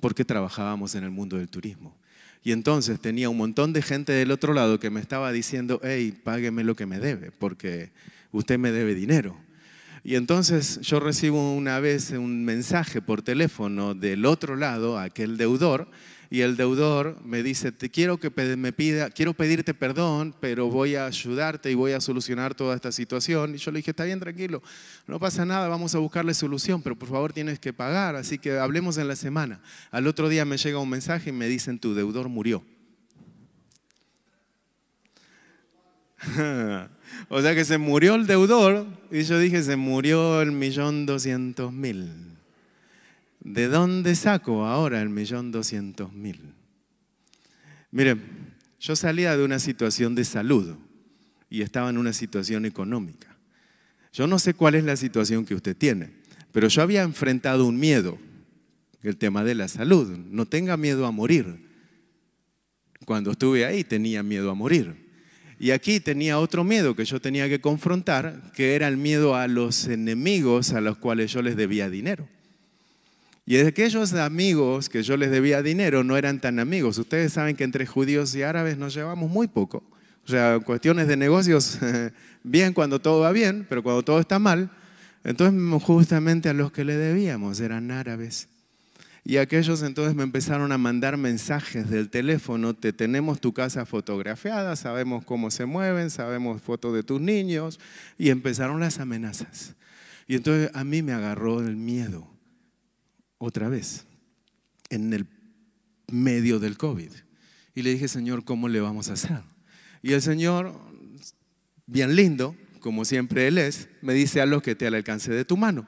porque trabajábamos en el mundo del turismo. Y entonces tenía un montón de gente del otro lado que me estaba diciendo, hey, págueme lo que me debe, porque usted me debe dinero. Y entonces yo recibo una vez un mensaje por teléfono del otro lado, aquel deudor, y el deudor me dice, te quiero que me pida, quiero pedirte perdón, pero voy a ayudarte y voy a solucionar toda esta situación. Y yo le dije, está bien, tranquilo, no pasa nada, vamos a buscarle solución, pero por favor tienes que pagar, así que hablemos en la semana. Al otro día me llega un mensaje y me dicen, tu deudor murió. (laughs) o sea que se murió el deudor y yo dije, se murió el millón doscientos mil. ¿De dónde saco ahora el millón doscientos mil? Mire, yo salía de una situación de salud y estaba en una situación económica. Yo no sé cuál es la situación que usted tiene, pero yo había enfrentado un miedo, el tema de la salud. No tenga miedo a morir. Cuando estuve ahí tenía miedo a morir. Y aquí tenía otro miedo que yo tenía que confrontar, que era el miedo a los enemigos a los cuales yo les debía dinero. Y aquellos amigos que yo les debía dinero no eran tan amigos. Ustedes saben que entre judíos y árabes nos llevamos muy poco. O sea, cuestiones de negocios, (laughs) bien cuando todo va bien, pero cuando todo está mal. Entonces justamente a los que le debíamos eran árabes. Y aquellos entonces me empezaron a mandar mensajes del teléfono, te tenemos tu casa fotografiada, sabemos cómo se mueven, sabemos fotos de tus niños, y empezaron las amenazas. Y entonces a mí me agarró el miedo otra vez, en el medio del COVID. Y le dije, Señor, ¿cómo le vamos a hacer? Y el Señor, bien lindo, como siempre Él es, me dice, haz lo que esté al alcance de tu mano.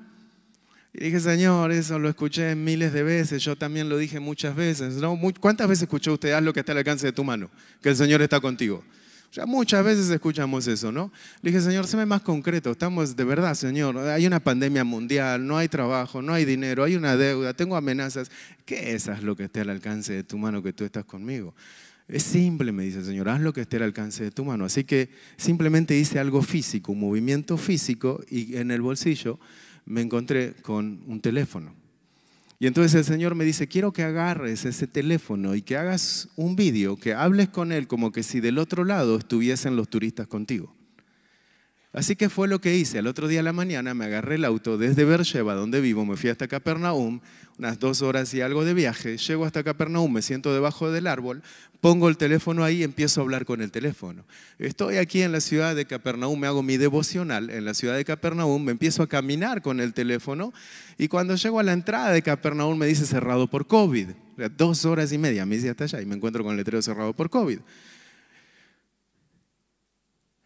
Y dije, Señor, eso lo escuché miles de veces, yo también lo dije muchas veces. ¿no? ¿Cuántas veces escuchó usted, haz lo que esté al alcance de tu mano? Que el Señor está contigo. Ya muchas veces escuchamos eso, ¿no? Le dije, Señor, séme más concreto. Estamos de verdad, Señor. Hay una pandemia mundial, no hay trabajo, no hay dinero, hay una deuda, tengo amenazas. ¿Qué es lo que esté al alcance de tu mano que tú estás conmigo? Es simple, me dice el Señor, haz lo que esté al alcance de tu mano. Así que simplemente hice algo físico, un movimiento físico, y en el bolsillo me encontré con un teléfono. Y entonces el Señor me dice, quiero que agarres ese teléfono y que hagas un vídeo, que hables con él como que si del otro lado estuviesen los turistas contigo. Así que fue lo que hice. el otro día de la mañana me agarré el auto desde Bercheva, donde vivo, me fui hasta Capernaum, unas dos horas y algo de viaje. Llego hasta Capernaum, me siento debajo del árbol, pongo el teléfono ahí y empiezo a hablar con el teléfono. Estoy aquí en la ciudad de Capernaum, me hago mi devocional en la ciudad de Capernaum, me empiezo a caminar con el teléfono y cuando llego a la entrada de Capernaum me dice cerrado por COVID. Dos horas y media, me dice hasta allá y me encuentro con el letrero cerrado por COVID.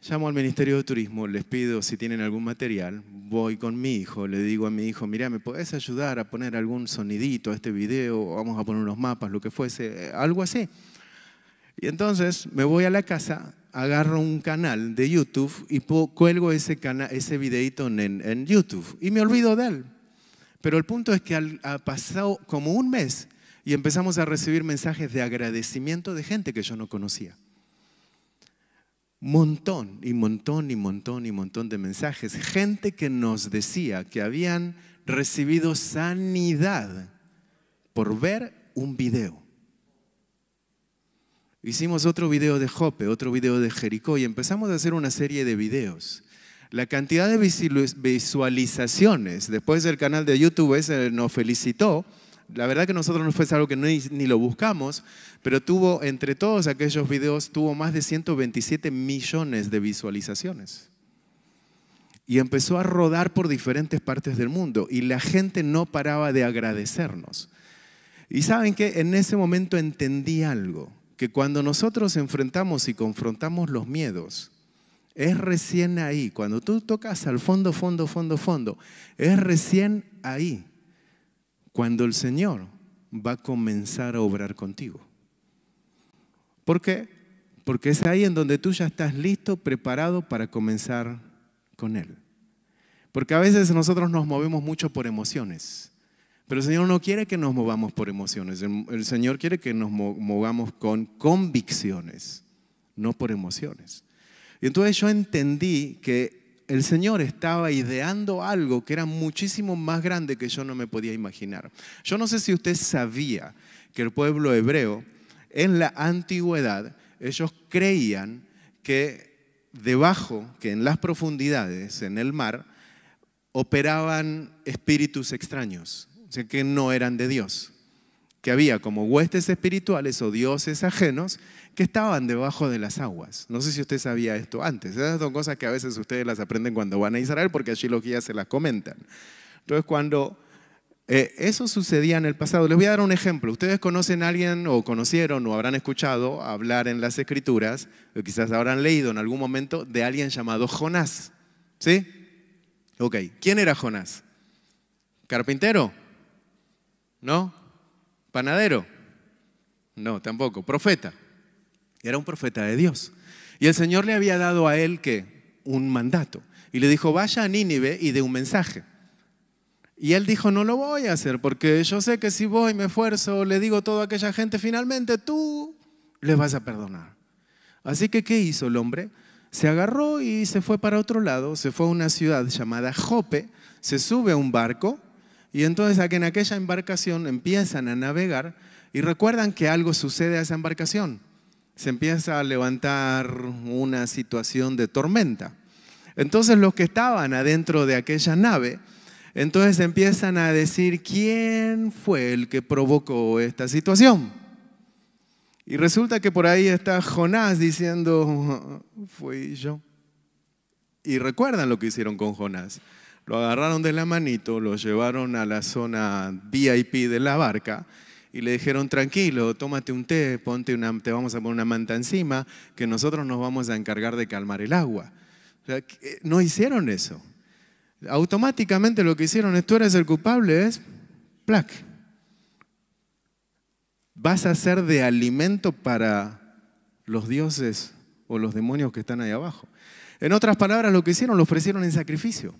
Llamo al Ministerio de Turismo, les pido si tienen algún material, voy con mi hijo, le digo a mi hijo, mira, ¿me podés ayudar a poner algún sonidito a este video? Vamos a poner unos mapas, lo que fuese, eh, algo así. Y entonces me voy a la casa, agarro un canal de YouTube y cuelgo ese, ese videito en, YouTube y me olvido de él. Pero el punto es que ha pasado como un mes y empezamos a recibir mensajes de agradecimiento de gente que yo no conocía montón y montón y montón y montón de mensajes. Gente que nos decía que habían recibido sanidad por ver un video. Hicimos otro video de Jope, otro video de Jericó y empezamos a hacer una serie de videos. La cantidad de visualizaciones después del canal de YouTube ese nos felicitó la verdad que nosotros no fue algo que ni lo buscamos, pero tuvo, entre todos aquellos videos, tuvo más de 127 millones de visualizaciones. Y empezó a rodar por diferentes partes del mundo y la gente no paraba de agradecernos. Y saben que en ese momento entendí algo, que cuando nosotros enfrentamos y confrontamos los miedos, es recién ahí, cuando tú tocas al fondo, fondo, fondo, fondo, es recién ahí cuando el Señor va a comenzar a obrar contigo. ¿Por qué? Porque es ahí en donde tú ya estás listo, preparado para comenzar con Él. Porque a veces nosotros nos movemos mucho por emociones, pero el Señor no quiere que nos movamos por emociones, el, Señor quiere que nos movamos con convicciones, no por emociones. Y entonces yo entendí que el Señor estaba ideando algo que era muchísimo más grande que yo no me podía imaginar. Yo no sé si usted sabía que el pueblo hebreo, en la antigüedad, ellos creían que debajo, que en las profundidades, en el mar, operaban espíritus extraños, o que no eran de Dios, que había como huestes espirituales o dioses ajenos que estaban debajo de las aguas. No sé si usted sabía esto antes. Esas son cosas que a veces ustedes las aprenden cuando van a Israel porque allí los guías se las comentan. Entonces cuando eh, eso sucedía en el pasado, les voy a dar un ejemplo. Ustedes conocen a alguien o conocieron o habrán escuchado hablar en las escrituras, o quizás habrán leído en algún momento, de alguien llamado Jonás. ¿Sí? Ok, ¿quién era Jonás? ¿Carpintero? ¿No? ¿Panadero? No, tampoco. ¿Profeta? Era un profeta de Dios. Y el Señor le había dado a él que un mandato. Y le dijo, vaya a Nínive y dé un mensaje. Y él dijo, no lo voy a hacer, porque yo sé que si voy, me esfuerzo, le digo todo a aquella gente, finalmente tú le vas a perdonar. Así que, ¿qué hizo el hombre? Se agarró y se fue para otro lado, se fue a una ciudad llamada Jope, se sube a un barco y entonces en aquella embarcación empiezan a navegar y recuerdan que algo sucede a esa embarcación se empieza a levantar una situación de tormenta. Entonces los que estaban adentro de aquella nave, entonces empiezan a decir quién fue el que provocó esta situación. Y resulta que por ahí está Jonás diciendo, fui yo. Y recuerdan lo que hicieron con Jonás. Lo agarraron de la manito, lo llevaron a la zona VIP de la barca y le dijeron, tranquilo, tómate un té, ponte una, te vamos a poner una manta encima, que nosotros nos vamos a encargar de calmar el agua. Eh, no hicieron eso. Automáticamente lo que hicieron es, tú eres el culpable, es plac. Vas a ser de alimento para los dioses o los demonios que están ahí abajo. En otras palabras, lo que hicieron lo ofrecieron en sacrificio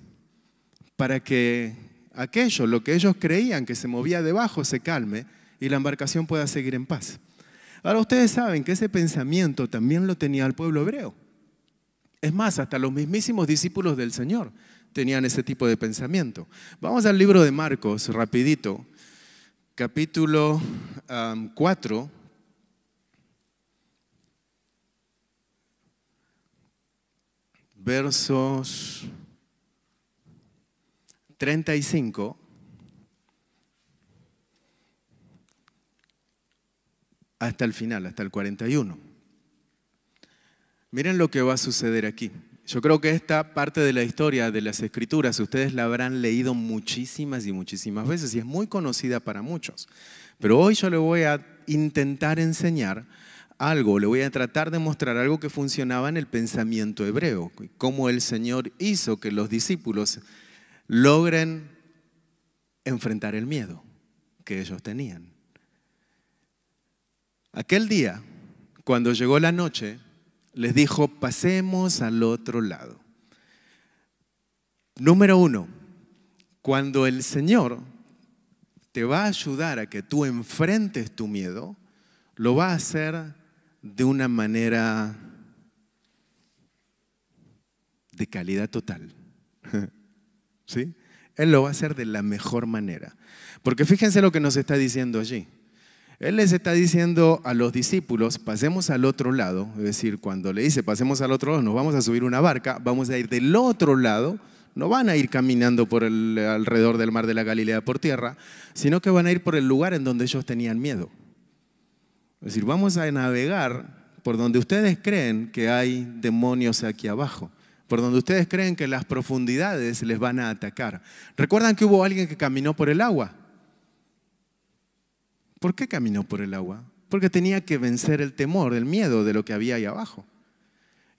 para que aquello, lo que ellos creían que se movía debajo, se calme y la embarcación pueda seguir en paz. Ahora ustedes saben que ese pensamiento también lo tenía el pueblo hebreo. Es más, hasta los mismísimos discípulos del Señor tenían ese tipo de pensamiento. Vamos al libro de Marcos, rapidito, capítulo 4. Versos 35 hasta el final, hasta el 41. Miren lo que va a suceder aquí. Yo creo que esta parte de la historia de las escrituras ustedes la habrán leído muchísimas y muchísimas veces y es muy conocida para muchos. Pero hoy yo le voy a intentar enseñar algo, le voy a tratar de mostrar algo que funcionaba en el pensamiento hebreo, cómo el Señor hizo que los discípulos logren enfrentar el miedo que ellos tenían. Aquel día, cuando llegó la noche, les dijo, pasemos al otro lado. Número uno, cuando el Señor te va a ayudar a que tú enfrentes tu miedo, lo va a hacer de una manera de calidad total. (laughs) ¿Sí? Él lo va a hacer de la mejor manera. Porque fíjense lo que nos está diciendo allí. Él les está diciendo a los discípulos, pasemos al otro lado, es decir, cuando le dice, pasemos al otro lado, nos vamos a subir una barca, vamos a ir del otro lado, no van a ir caminando por el, alrededor del mar de la Galilea por tierra, sino que van a ir por el lugar en donde ellos tenían miedo. Es decir, vamos a navegar por donde ustedes creen que hay demonios aquí abajo, por donde ustedes creen que las profundidades les van a atacar. ¿Recuerdan que hubo alguien que caminó por el agua? ¿Por qué caminó por el agua? Porque tenía que vencer el temor, el miedo de lo que había ahí abajo.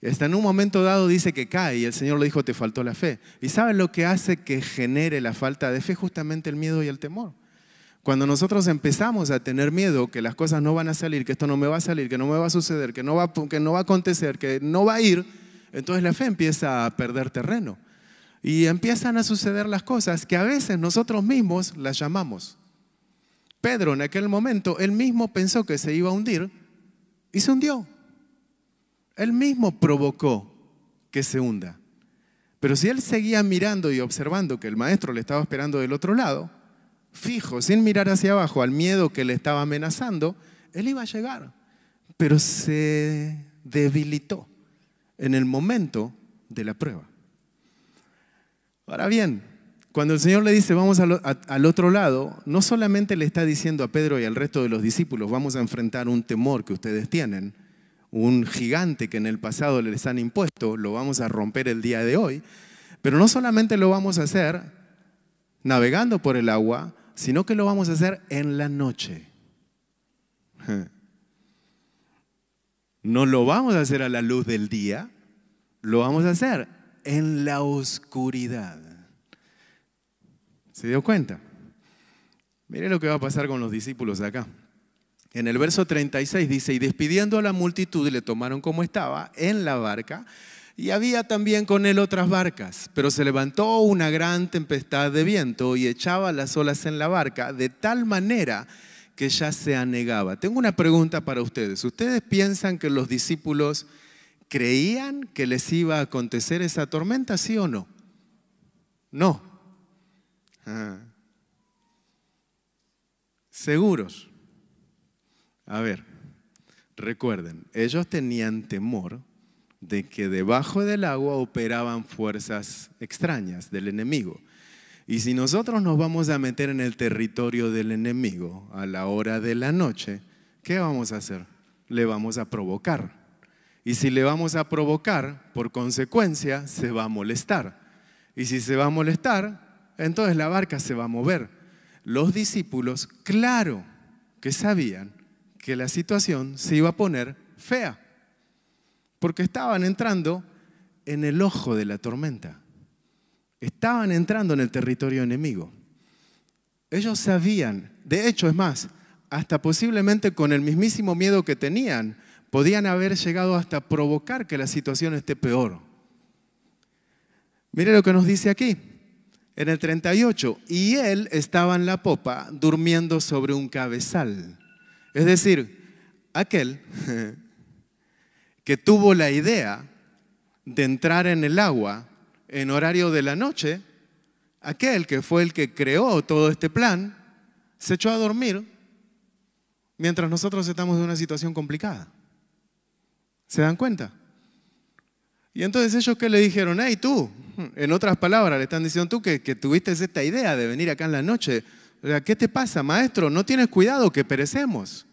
Hasta en un momento dado dice que cae y el Señor le dijo, te faltó la fe. ¿Y sabes lo que hace que genere la falta de fe? Justamente el miedo y el temor. Cuando nosotros empezamos a tener miedo que las cosas no van a salir, que esto no me va a salir, que no me va a suceder, que no va, que no va a acontecer, que no va a ir, entonces la fe empieza a perder terreno. Y empiezan a suceder las cosas que a veces nosotros mismos las llamamos. Pedro en aquel momento, él mismo pensó que se iba a hundir y se hundió. Él mismo provocó que se hunda. Pero si él seguía mirando y observando que el maestro le estaba esperando del otro lado, fijo, sin mirar hacia abajo al miedo que le estaba amenazando, él iba a llegar. Pero se debilitó en el momento de la prueba. Ahora bien, cuando el Señor le dice vamos al, otro lado, no solamente le está diciendo a Pedro y al resto de los discípulos, vamos a enfrentar un temor que ustedes tienen, un gigante que en el pasado les han impuesto, lo vamos a romper el día de hoy, pero no solamente lo vamos a hacer navegando por el agua, sino que lo vamos a hacer en la noche. (laughs) No lo vamos a hacer a la luz del día, lo vamos a hacer en la oscuridad. ¿Se dio cuenta? Miren lo que va a pasar con los discípulos de acá. En el verso 36 dice, y despidiendo a la multitud le tomaron como estaba en la barca, y había también con él otras barcas, pero se levantó una gran tempestad de viento y echaba las olas en la barca de tal manera que ya se anegaba. Tengo una pregunta para ustedes. ¿Ustedes piensan que los discípulos creían que les iba a acontecer esa tormenta, sí o no? No, Seguros. A ver, recuerden, ellos tenían temor de que debajo del agua operaban fuerzas extrañas del enemigo. Y si nosotros nos vamos a meter en el territorio del enemigo a la hora de la noche, ¿qué vamos a hacer? Le vamos a provocar. Y si le vamos a provocar, por consecuencia, se va a molestar. Y si se va a molestar, entonces la barca se va a mover. Los discípulos, claro que sabían que la situación se iba a poner fea, porque estaban entrando en el ojo de la tormenta, estaban entrando en el territorio enemigo. Ellos sabían, de hecho es más, hasta posiblemente con el mismísimo miedo que tenían, podían haber llegado hasta provocar que la situación esté peor. Mire lo que nos dice aquí en el 38, y él estaba en la popa durmiendo sobre un cabezal. Es decir, aquel (laughs) que tuvo la idea de entrar en el agua en horario de la noche, aquel que fue el que creó todo este plan, se echó a dormir mientras nosotros estamos en una situación complicada. ¿Se dan cuenta? Y entonces ellos que le dijeron, hey tú, en otras palabras, le están diciendo tú que, tuviste esta idea de venir acá en la noche. ¿qué te pasa, maestro? No tienes cuidado que perecemos.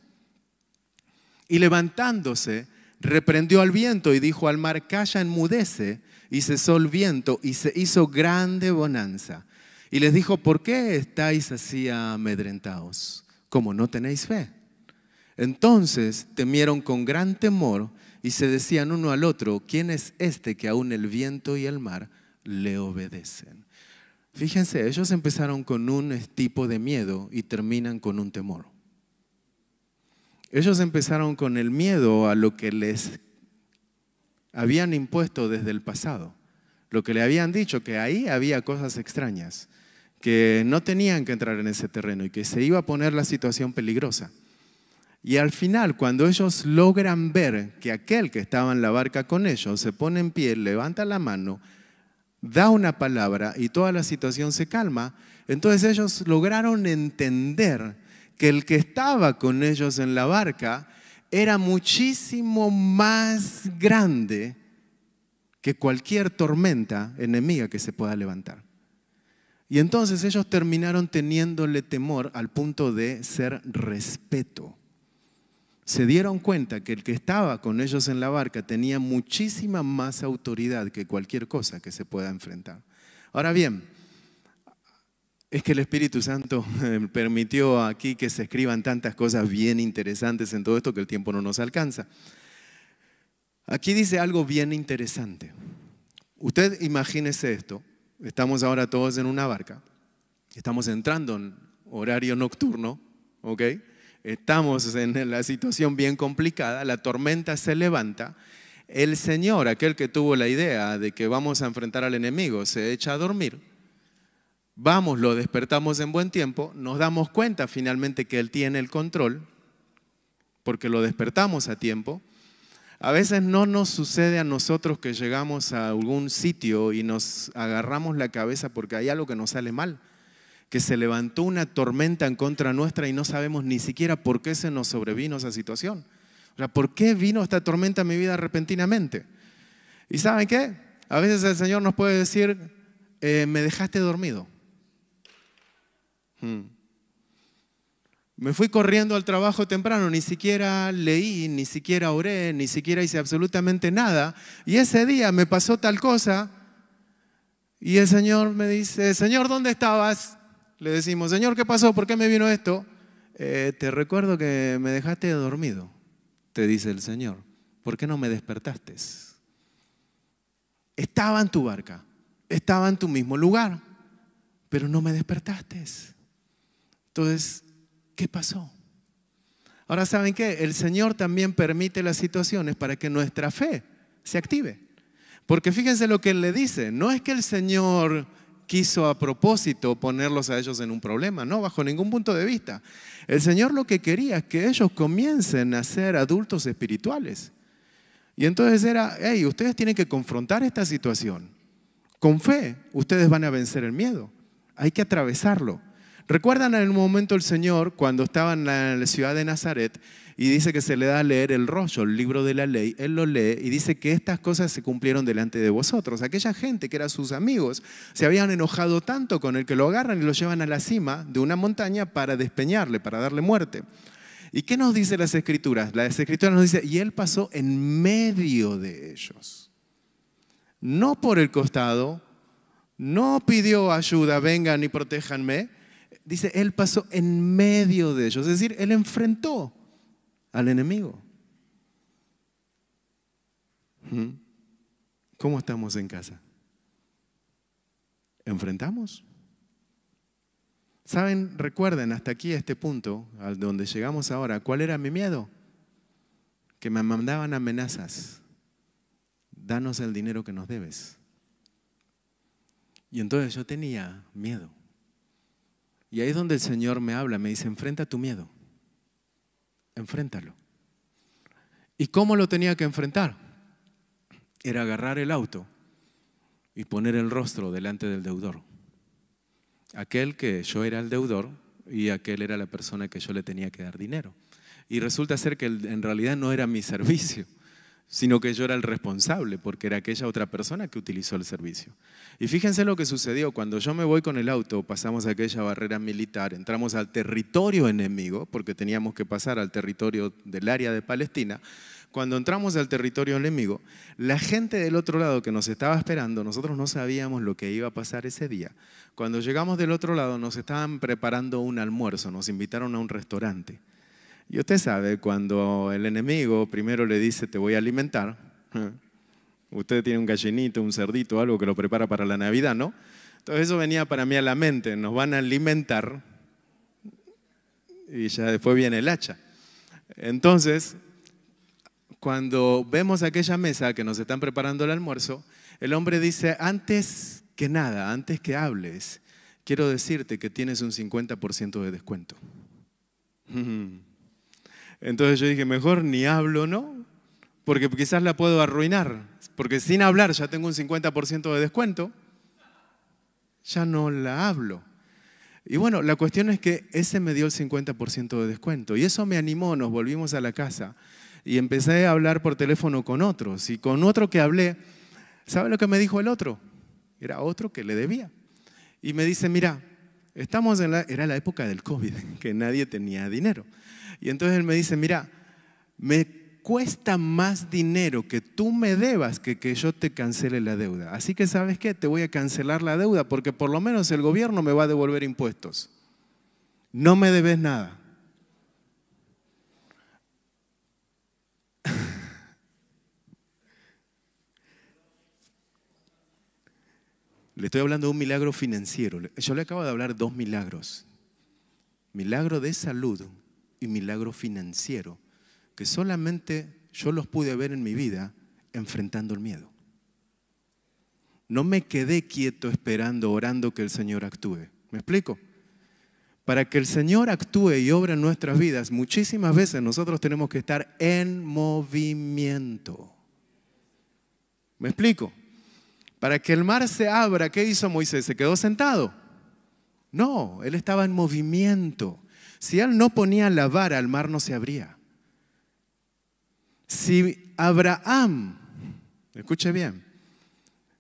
Y levantándose, reprendió al viento y dijo al mar, calla, enmudece. Y cesó el viento y se hizo grande bonanza. Y les dijo, ¿por qué estáis así amedrentados? Como no tenéis fe. Entonces temieron con gran temor y se decían uno al otro, ¿quién es este que aún el viento y el mar le obedecen. Fíjense, ellos empezaron con un tipo de miedo y terminan con un temor. Ellos empezaron con el miedo a lo que les habían impuesto desde el pasado, lo que le habían dicho, que ahí había cosas extrañas, que no tenían que entrar en ese terreno y que se iba a poner la situación peligrosa. Y al final, cuando ellos logran ver que aquel que estaba en la barca con ellos se pone en pie, levanta la mano da una palabra y toda la situación se calma, entonces ellos lograron entender que el que estaba con ellos en la barca era muchísimo más grande que cualquier tormenta enemiga que se pueda levantar. Y entonces ellos terminaron teniéndole temor al punto de ser respeto se dieron cuenta que el que estaba con ellos en la barca tenía muchísima más autoridad que cualquier cosa que se pueda enfrentar. Ahora bien, es que el Espíritu Santo (laughs) permitió aquí que se escriban tantas cosas bien interesantes en todo esto que el tiempo no nos alcanza. Aquí dice algo bien interesante. Usted imagínese esto. Estamos ahora todos en una barca. Estamos entrando en horario nocturno, ¿ok? estamos en la situación bien complicada, la tormenta se levanta, el Señor, aquel que tuvo la idea de que vamos a enfrentar al enemigo, se echa a dormir, vamos, lo despertamos en buen tiempo, nos damos cuenta finalmente que Él tiene el control, porque lo despertamos a tiempo. A veces no nos sucede a nosotros que llegamos a algún sitio y nos agarramos la cabeza porque hay algo que nos sale mal que se levantó una tormenta en contra nuestra y no sabemos ni siquiera por qué se nos sobrevino esa situación. O sea, ¿por qué vino esta tormenta a mi vida repentinamente? ¿Y saben qué? A veces el Señor nos puede decir, eh, me dejaste dormido. Hmm. Me fui corriendo al trabajo temprano, ni siquiera leí, ni siquiera oré, ni siquiera hice absolutamente nada. Y ese día me pasó tal cosa y el Señor me dice, Señor, ¿dónde estabas? le decimos, Señor, ¿qué pasó? ¿Por qué me vino esto? Eh, te recuerdo que me dejaste dormido, te dice el Señor. ¿Por qué no me despertaste? Estaba en tu barca, estaba en tu mismo lugar, pero no me despertaste. Entonces, ¿qué pasó? Ahora, ¿saben qué? El Señor también permite las situaciones para que nuestra fe se active. Porque fíjense lo que Él le dice. No es que el Señor quiso a propósito ponerlos a ellos en un problema, no, bajo ningún punto de vista. El Señor lo que quería es que ellos comiencen a ser adultos espirituales. Y entonces era, hey, ustedes tienen que confrontar esta situación. Con fe, ustedes van a vencer el miedo. Hay que atravesarlo. ¿Recuerdan en un momento el Señor cuando estaba en la ciudad de Nazaret y dice que se le da a leer el rollo, el libro de la ley? Él lo lee y dice que estas cosas se cumplieron delante de vosotros. Aquella gente que era sus amigos se habían enojado tanto con el que lo agarran y lo llevan a la cima de una montaña para despeñarle, para darle muerte. ¿Y qué nos dice las escrituras? Las escrituras nos dice, y él pasó en medio de ellos. No por el costado, no pidió ayuda, vengan y protéjanme dice, Él pasó en medio de ellos, es decir, Él enfrentó al enemigo. ¿Mm? ¿Cómo estamos en casa? ¿Enfrentamos? ¿Saben? Recuerden hasta aquí, a este punto, al donde llegamos ahora, ¿cuál era mi miedo? Que me mandaban amenazas. Danos el dinero que nos debes. Y entonces yo tenía miedo. Y ahí es donde el Señor me habla, me dice, enfrenta tu miedo, enfréntalo. ¿Y cómo lo tenía que enfrentar? Era agarrar el auto y poner el rostro delante del deudor. Aquel que yo era el deudor y aquel era la persona que yo le tenía que dar dinero. Y resulta ser que en realidad no era mi servicio, sino que yo era el responsable, porque era aquella otra persona que utilizó el servicio. Y fíjense lo que sucedió, cuando yo me voy con el auto, pasamos aquella barrera militar, entramos al territorio enemigo, porque teníamos que pasar al territorio del área de Palestina, cuando entramos al territorio enemigo, la gente del otro lado que nos estaba esperando, nosotros no sabíamos lo que iba a pasar ese día. Cuando llegamos del otro lado, nos estaban preparando un almuerzo, nos invitaron a un restaurante. Y usted sabe, cuando el enemigo primero le dice, te voy a alimentar, (laughs) usted tiene un gallinito, un cerdito, algo que lo prepara para la Navidad, ¿no? Entonces eso venía para mí a la mente, nos van a alimentar y ya después viene el hacha. Entonces, cuando vemos aquella mesa que nos están preparando el almuerzo, el hombre dice, antes que nada, antes que hables, quiero decirte que tienes un 50% de descuento. (laughs) Mm. Entonces yo dije, mejor ni hablo, ¿no? Porque quizás la puedo arruinar, porque sin hablar ya tengo un 50% de descuento, ya no la hablo. Y bueno, la cuestión es que ese me dio el 50% de descuento y eso me animó, nos volvimos a la casa y empecé a hablar por teléfono con otros y con otro que hablé, ¿sabe lo que me dijo el otro? Era otro que le debía. Y me dice, mira, Estamos en la, era la época del COVID, (laughs) que nadie tenía dinero. Y entonces él me dice, mira, me cuesta más dinero que tú me debas que que yo te cancele la deuda. Así que sabes qué, te voy a cancelar la deuda porque por lo menos el gobierno me va a devolver impuestos. No me debes nada. Le estoy hablando de un milagro financiero. Yo le acabo de hablar dos milagros. Milagro de salud y milagro financiero, que solamente yo los pude ver en mi vida enfrentando el miedo. No me quedé quieto esperando, orando que el Señor actúe. ¿Me explico? Para que el Señor actúe y obra en nuestras vidas, muchísimas veces nosotros tenemos que estar en movimiento. ¿Me explico? Para que el mar se abra, ¿qué hizo Moisés? ¿Se quedó sentado? No, él estaba en movimiento. Si él no ponía la vara, el mar no se abría. Si Abraham, escuche bien,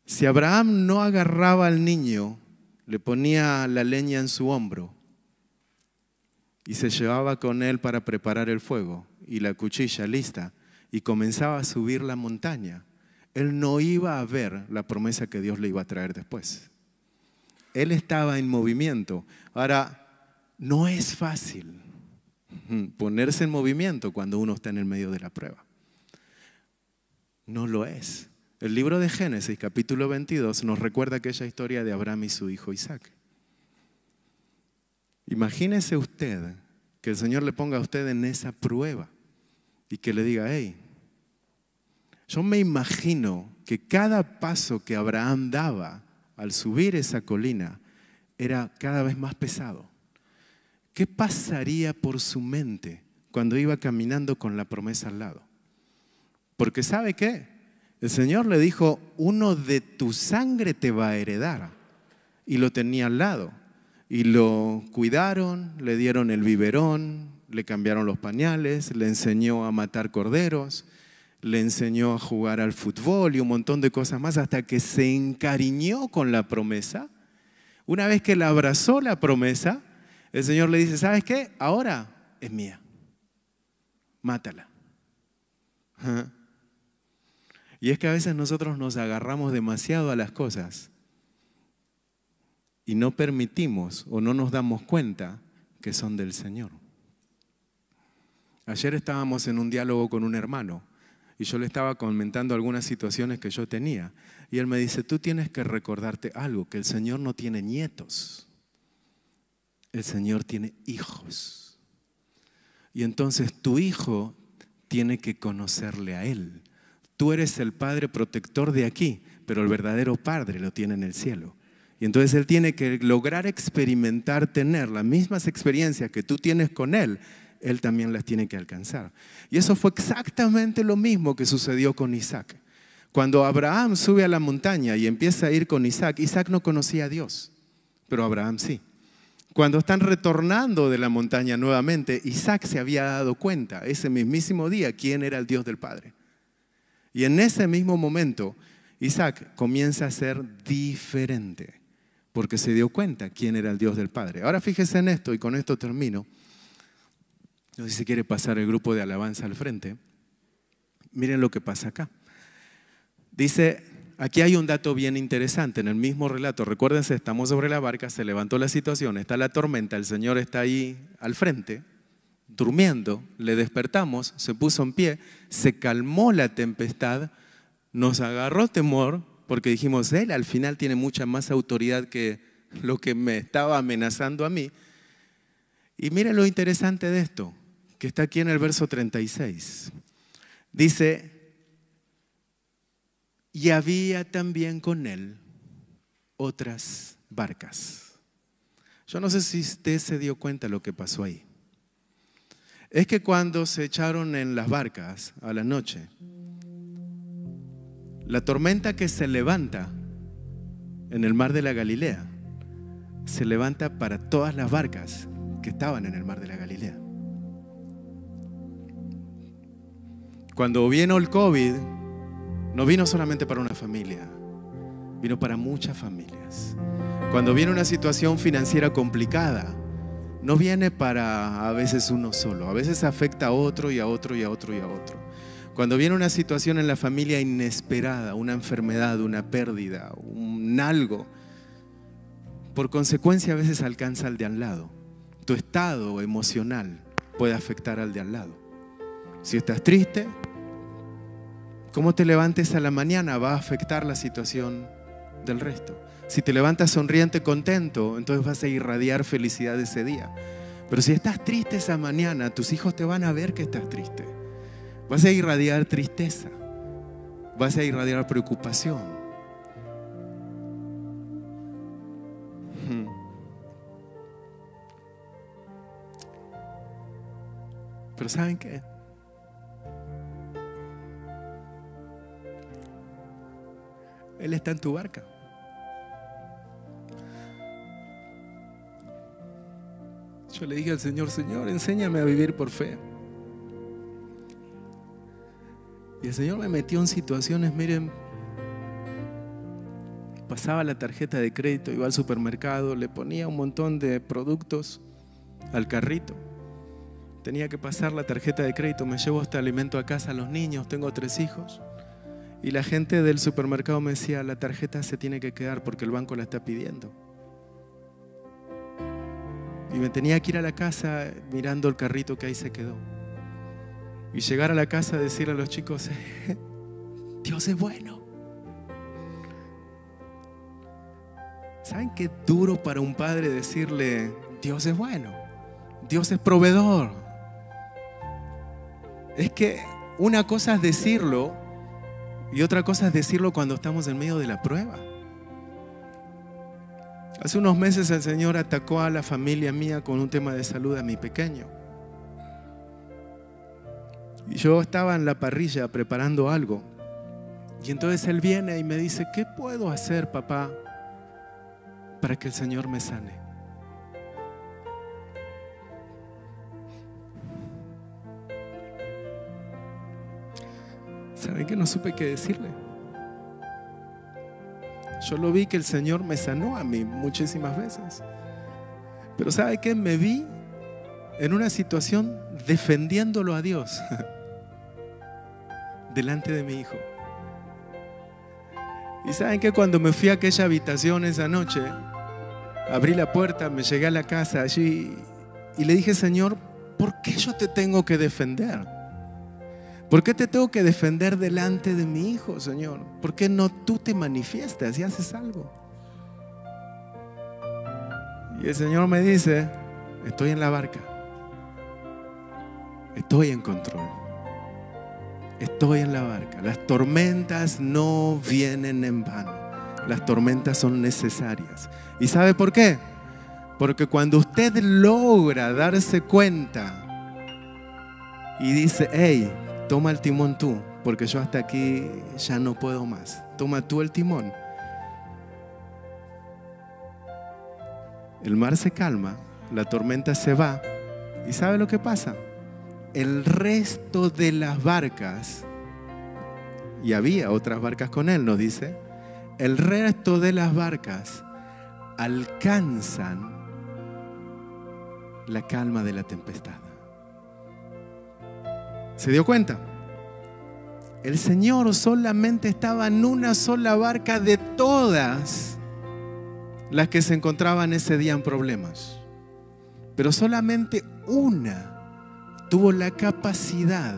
si Abraham no agarraba al niño, le ponía la leña en su hombro y se llevaba con él para preparar el fuego y la cuchilla lista y comenzaba a subir la montaña, él no iba a ver la promesa que Dios le iba a traer después. Él estaba en movimiento. Ahora, no es fácil (laughs) ponerse en movimiento cuando uno está en el medio de la prueba. No lo es. El libro de Génesis, capítulo 22, nos recuerda aquella historia de Abraham y su hijo Isaac. Imagínese usted que el Señor le ponga a usted en esa prueba y que le diga, hey, yo me imagino que cada paso que Abraham daba al subir esa colina era cada vez más pesado. ¿Qué pasaría por su mente cuando iba caminando con la promesa al lado? Porque ¿sabe qué? El Señor le dijo, uno de tu sangre te va a heredar. Y lo tenía al lado. Y lo cuidaron, le dieron el biberón, le cambiaron los pañales, le enseñó a matar corderos le enseñó a jugar al fútbol y un montón de cosas más hasta que se encariñó con la promesa. Una vez que la abrazó la promesa, el Señor le dice, ¿sabes qué? Ahora es mía. Mátala. (laughs) Y es que a veces nosotros nos agarramos demasiado a las cosas y no permitimos o no nos damos cuenta que son del Señor. Ayer estábamos en un diálogo con un hermano y yo le estaba comentando algunas situaciones que yo tenía. Y él me dice, tú tienes que recordarte algo, que el Señor no tiene nietos, el Señor tiene hijos. Y entonces tu hijo tiene que conocerle a Él. Tú eres el Padre protector de aquí, pero el verdadero Padre lo tiene en el cielo. Y entonces Él tiene que lograr experimentar, tener las mismas experiencias que tú tienes con Él él también las tiene que alcanzar. Y eso fue exactamente lo mismo que sucedió con Isaac. Cuando Abraham sube a la montaña y empieza a ir con Isaac, Isaac no conocía a Dios, pero Abraham sí. Cuando están retornando de la montaña nuevamente, Isaac se había dado cuenta ese mismísimo día quién era el Dios del Padre. Y en ese mismo momento, Isaac comienza a ser diferente, porque se dio cuenta quién era el Dios del Padre. Ahora fíjese en esto y con esto termino. No sé si quiere pasar el grupo de alabanza al frente. Miren lo que pasa acá. Dice, aquí hay un dato bien interesante en el mismo relato. Recuérdense, estamos sobre la barca, se levantó la situación, está la tormenta, el Señor está ahí al frente, durmiendo, le despertamos, se puso en pie, se calmó la tempestad, nos agarró temor, porque dijimos, Él al final tiene mucha más autoridad que lo que me estaba amenazando a mí. Y miren lo interesante de esto que está aquí en el verso 36. Dice, y había también con él otras barcas. Yo no sé si usted se dio cuenta de lo que pasó ahí. Es que cuando se echaron en las barcas a la noche, la tormenta que se levanta en el mar de la Galilea se levanta para todas las barcas que estaban en el mar de la Galilea. Cuando vino el COVID, no vino solamente para una familia, vino para muchas familias. Cuando viene una situación financiera complicada, no viene para a veces uno solo, a veces afecta a otro y a otro y a otro y a otro. Cuando viene una situación en la familia inesperada, una enfermedad, una pérdida, un algo, por consecuencia a veces alcanza al de al lado. Tu estado emocional puede afectar al de al lado. Si estás triste, Cómo te levantes a la mañana va a afectar la situación del resto. Si te levantas sonriente, contento, entonces vas a irradiar felicidad ese día. Pero si estás triste esa mañana, tus hijos te van a ver que estás triste. Vas a irradiar tristeza. Vas a irradiar preocupación. Hmm. Pero ¿saben qué? Él está en tu barca. Yo le dije al Señor, Señor, enséñame a vivir por fe. Y el Señor me metió en situaciones, miren, pasaba la tarjeta de crédito, iba al supermercado, le ponía un montón de productos al carrito. Tenía que pasar la tarjeta de crédito, me llevo este alimento a casa a los niños, tengo tres hijos. Y la gente del supermercado me decía, la tarjeta se tiene que quedar porque el banco la está pidiendo. Y me tenía que ir a la casa mirando el carrito que ahí se quedó. Y llegar a la casa a decirle a los chicos, eh, Dios es bueno. ¿Saben qué duro para un padre decirle, Dios es bueno, Dios es proveedor? Es que una cosa es decirlo y otra cosa es decirlo cuando estamos en medio de la prueba. Hace unos meses el Señor atacó a la familia mía con un tema de salud a mi pequeño. Y yo estaba en la parrilla preparando algo. Y entonces Él viene y me dice, ¿qué puedo hacer, papá, para que el Señor me sane? que no supe qué decirle. Yo lo vi que el Señor me sanó a mí muchísimas veces. Pero ¿sabe qué? Me vi en una situación defendiéndolo a Dios (laughs) delante de mi hijo. Y saben que cuando me fui a aquella habitación esa noche, abrí la puerta, me llegué a la casa allí y le dije, Señor, ¿por qué yo te tengo que defender? ¿Por qué te tengo que defender delante de mi hijo, Señor? ¿Por qué no tú te manifiestas y haces algo? Y el Señor me dice, estoy en la barca, estoy en control, estoy en la barca. Las tormentas no vienen en vano, las tormentas son necesarias. ¿Y sabe por qué? Porque cuando usted logra darse cuenta y dice, hey, Toma el timón tú, porque yo hasta aquí ya no puedo más. Toma tú el timón. El mar se calma, la tormenta se va y ¿sabe lo que pasa? El resto de las barcas, y había otras barcas con él, nos dice, el resto de las barcas alcanzan la calma de la tempestad. ¿Se dio cuenta? El Señor solamente estaba en una sola barca de todas las que se encontraban ese día en problemas. Pero solamente una tuvo la capacidad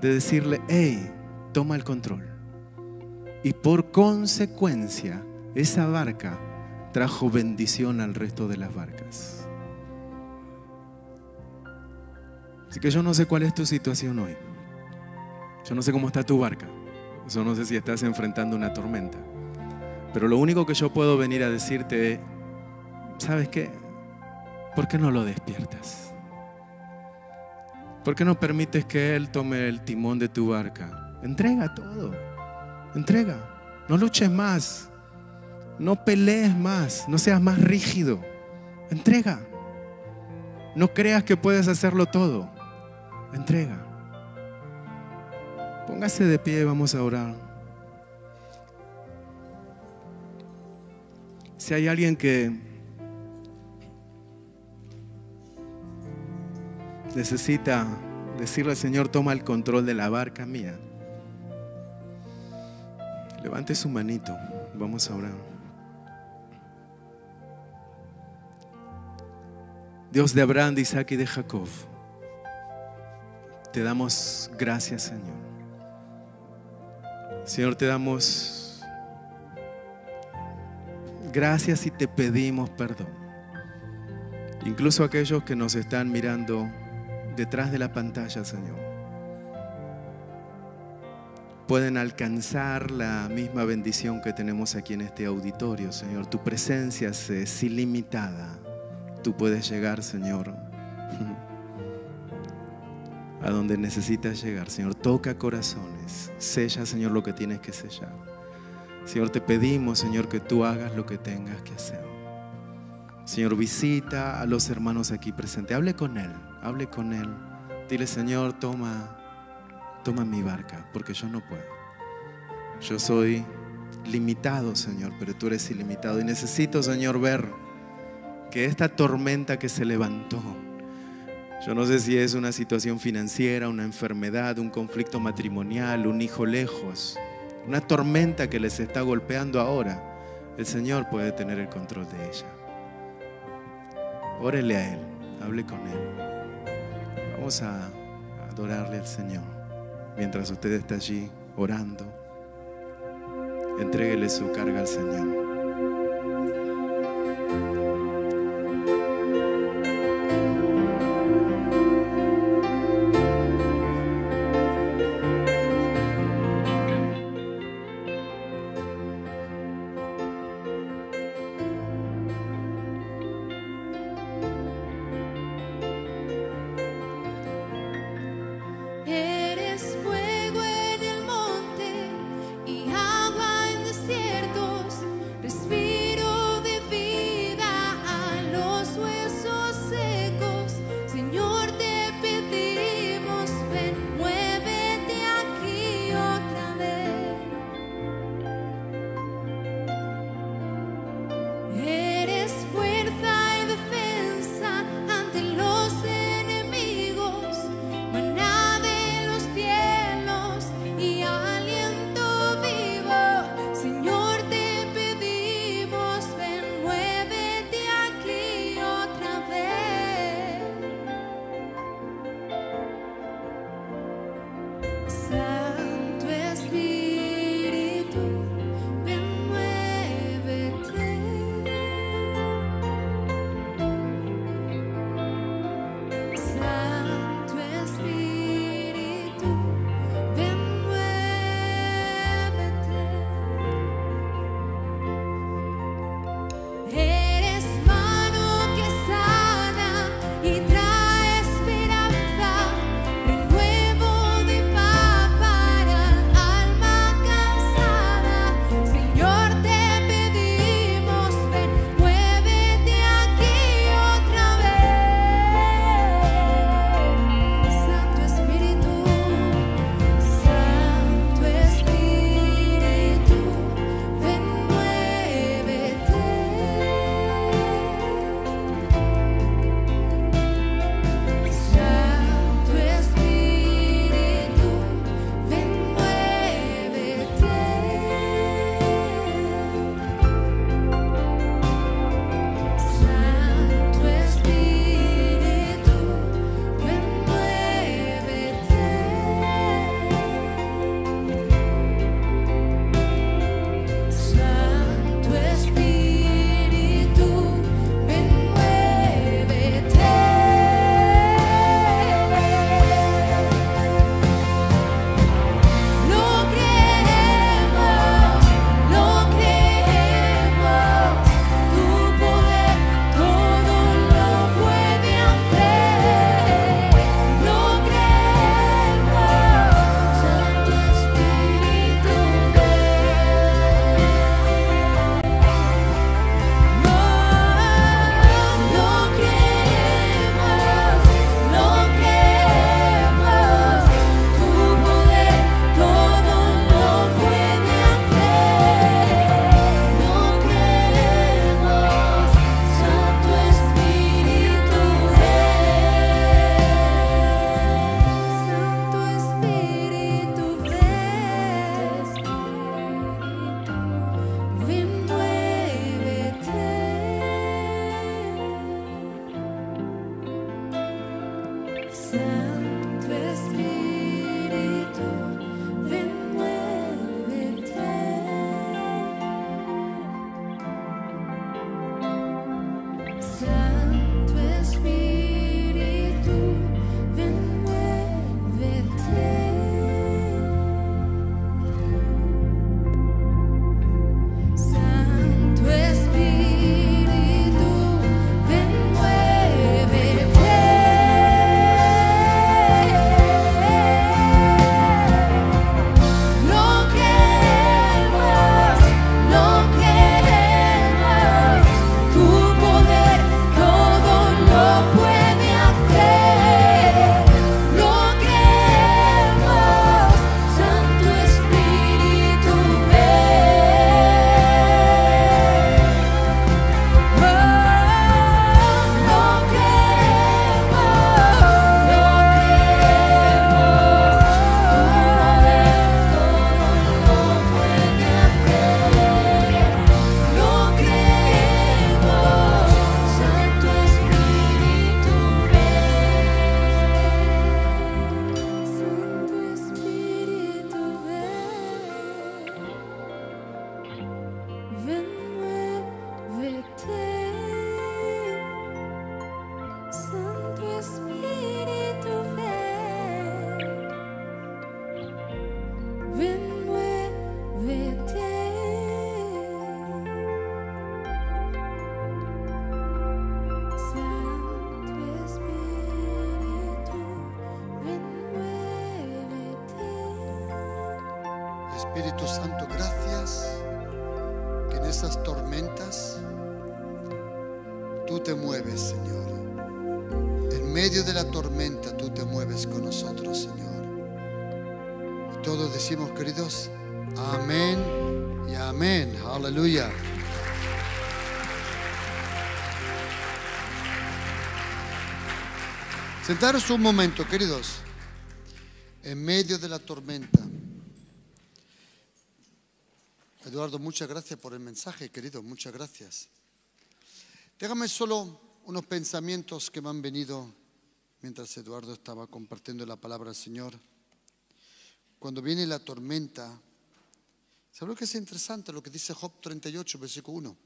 de decirle, hey, toma el control. Y por consecuencia, esa barca trajo bendición al resto de las barcas. Así que yo no sé cuál es tu situación hoy. Yo no sé cómo está tu barca. Yo no sé si estás enfrentando una tormenta. Pero lo único que yo puedo venir a decirte es, ¿sabes qué? ¿Por qué no lo despiertas? ¿Por qué no permites que Él tome el timón de tu barca? Entrega todo. Entrega. No luches más. No pelees más. No seas más rígido. Entrega. No creas que puedes hacerlo todo. Entrega. Póngase de pie y vamos a orar. Si hay alguien que necesita decirle al Señor, toma el control de la barca mía, levante su manito, vamos a orar. Dios de Abraham, de Isaac y de Jacob. Te damos gracias, Señor. Señor, te damos gracias y te pedimos perdón. Incluso aquellos que nos están mirando detrás de la pantalla, Señor, pueden alcanzar la misma bendición que tenemos aquí en este auditorio, Señor. Tu presencia es ilimitada. Tú puedes llegar, Señor. (laughs) a donde necesitas llegar. Señor, toca corazones. Sella, Señor, lo que tienes que sellar. Señor, te pedimos, Señor, que tú hagas lo que tengas que hacer. Señor, visita a los hermanos aquí presentes. Hable con Él, hable con Él. Dile, Señor, toma, toma mi barca, porque yo no puedo. Yo soy limitado, Señor, pero tú eres ilimitado. Y necesito, Señor, ver que esta tormenta que se levantó, yo no sé si es una situación financiera, una enfermedad, un conflicto matrimonial, un hijo lejos, una tormenta que les está golpeando ahora. El Señor puede tener el control de ella. Órele a Él, hable con Él. Vamos a adorarle al Señor. Mientras usted está allí orando, entréguele su carga al Señor. Señor. En medio de la tormenta tú te mueves con nosotros, Señor. Y todos decimos, queridos, amén y amén. Aleluya. Sentaros un momento, queridos, en medio de la tormenta. Eduardo, muchas gracias por el mensaje, querido, muchas gracias. Déjame solo unos pensamientos que me han venido mientras Eduardo estaba compartiendo la palabra al Señor. Cuando viene la tormenta, ¿sabes lo que es interesante? Lo que dice Job 38, versículo 1.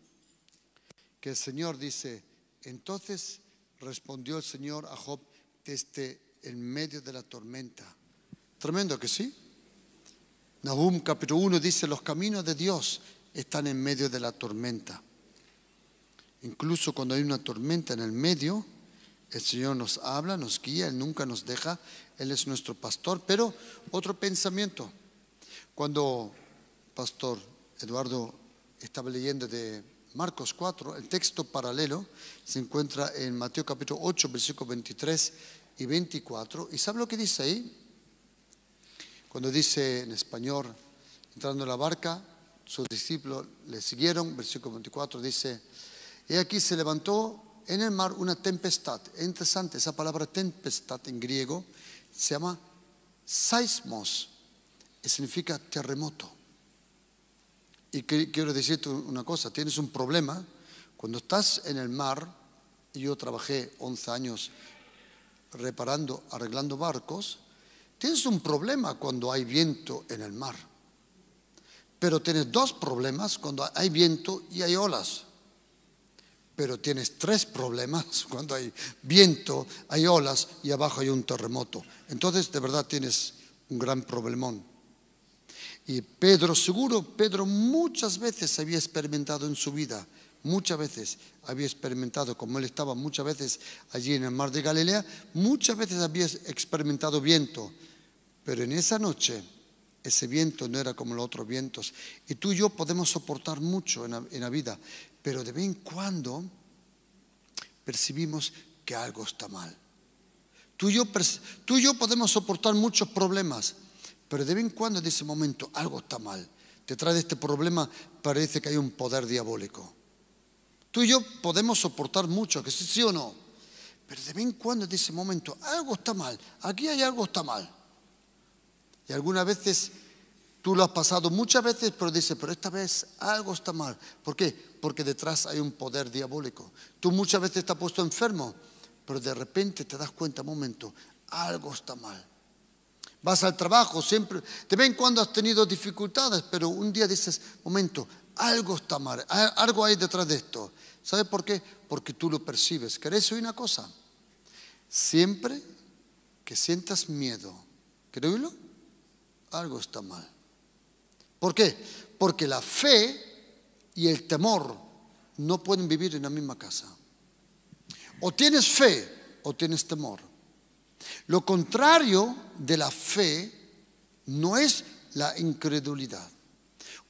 Que el Señor dice, entonces respondió el Señor a Job desde en medio de la tormenta. Tremendo que sí. Nahum capítulo 1 dice, los caminos de Dios están en medio de la tormenta. Incluso cuando hay una tormenta en el medio, el Señor nos habla, nos guía, Él nunca nos deja, Él es nuestro pastor. Pero otro pensamiento, cuando Pastor Eduardo estaba leyendo de Marcos 4, el texto paralelo se encuentra en Mateo capítulo 8, versículos 23 y 24. ¿Y sabe lo que dice ahí? Cuando dice en español, entrando en la barca, sus discípulos le siguieron, versículo 24 dice, y aquí se levantó en el mar una tempestad. Es interesante, esa palabra tempestad en griego se llama seismos, que significa terremoto. Y quiero decirte una cosa, tienes un problema cuando estás en el mar, yo trabajé 11 años reparando, arreglando barcos, tienes un problema cuando hay viento en el mar. Pero tienes dos problemas cuando hay viento y hay olas pero tienes tres problemas (laughs) cuando hay viento, hay olas y abajo hay un terremoto. Entonces de verdad tienes un gran problemón. Y Pedro, seguro, Pedro muchas veces había experimentado en su vida, muchas veces había experimentado, como él estaba muchas veces allí en el mar de Galilea, muchas veces había experimentado viento, pero en esa noche ese viento no era como los otros vientos. Y tú y yo podemos soportar mucho en la, en la vida, pero de vez en cuando percibimos que algo está mal. Tú y, yo, tú yo podemos soportar muchos problemas, pero de vez en cuando en ese momento algo está mal. Te de este problema parece que hay un poder diabólico. Tú y yo podemos soportar mucho, que sí, sí o no, pero de vez en cuando en ese momento algo está mal, aquí hay algo está mal. Y algunas veces Tú lo has pasado muchas veces, pero dices, pero esta vez algo está mal. ¿Por qué? Porque detrás hay un poder diabólico. Tú muchas veces te has puesto enfermo, pero de repente te das cuenta, un momento, algo está mal. Vas al trabajo, siempre, te ven cuando has tenido dificultades, pero un día dices, momento, algo está mal, algo hay detrás de esto. ¿Sabes por qué? Porque tú lo percibes. ¿Querés oír una cosa? Siempre que sientas miedo, ¿querés Algo está mal. ¿Por qué? Porque la fe y el temor no pueden vivir en la misma casa. O tienes fe o tienes temor. Lo contrario de la fe no es la incredulidad.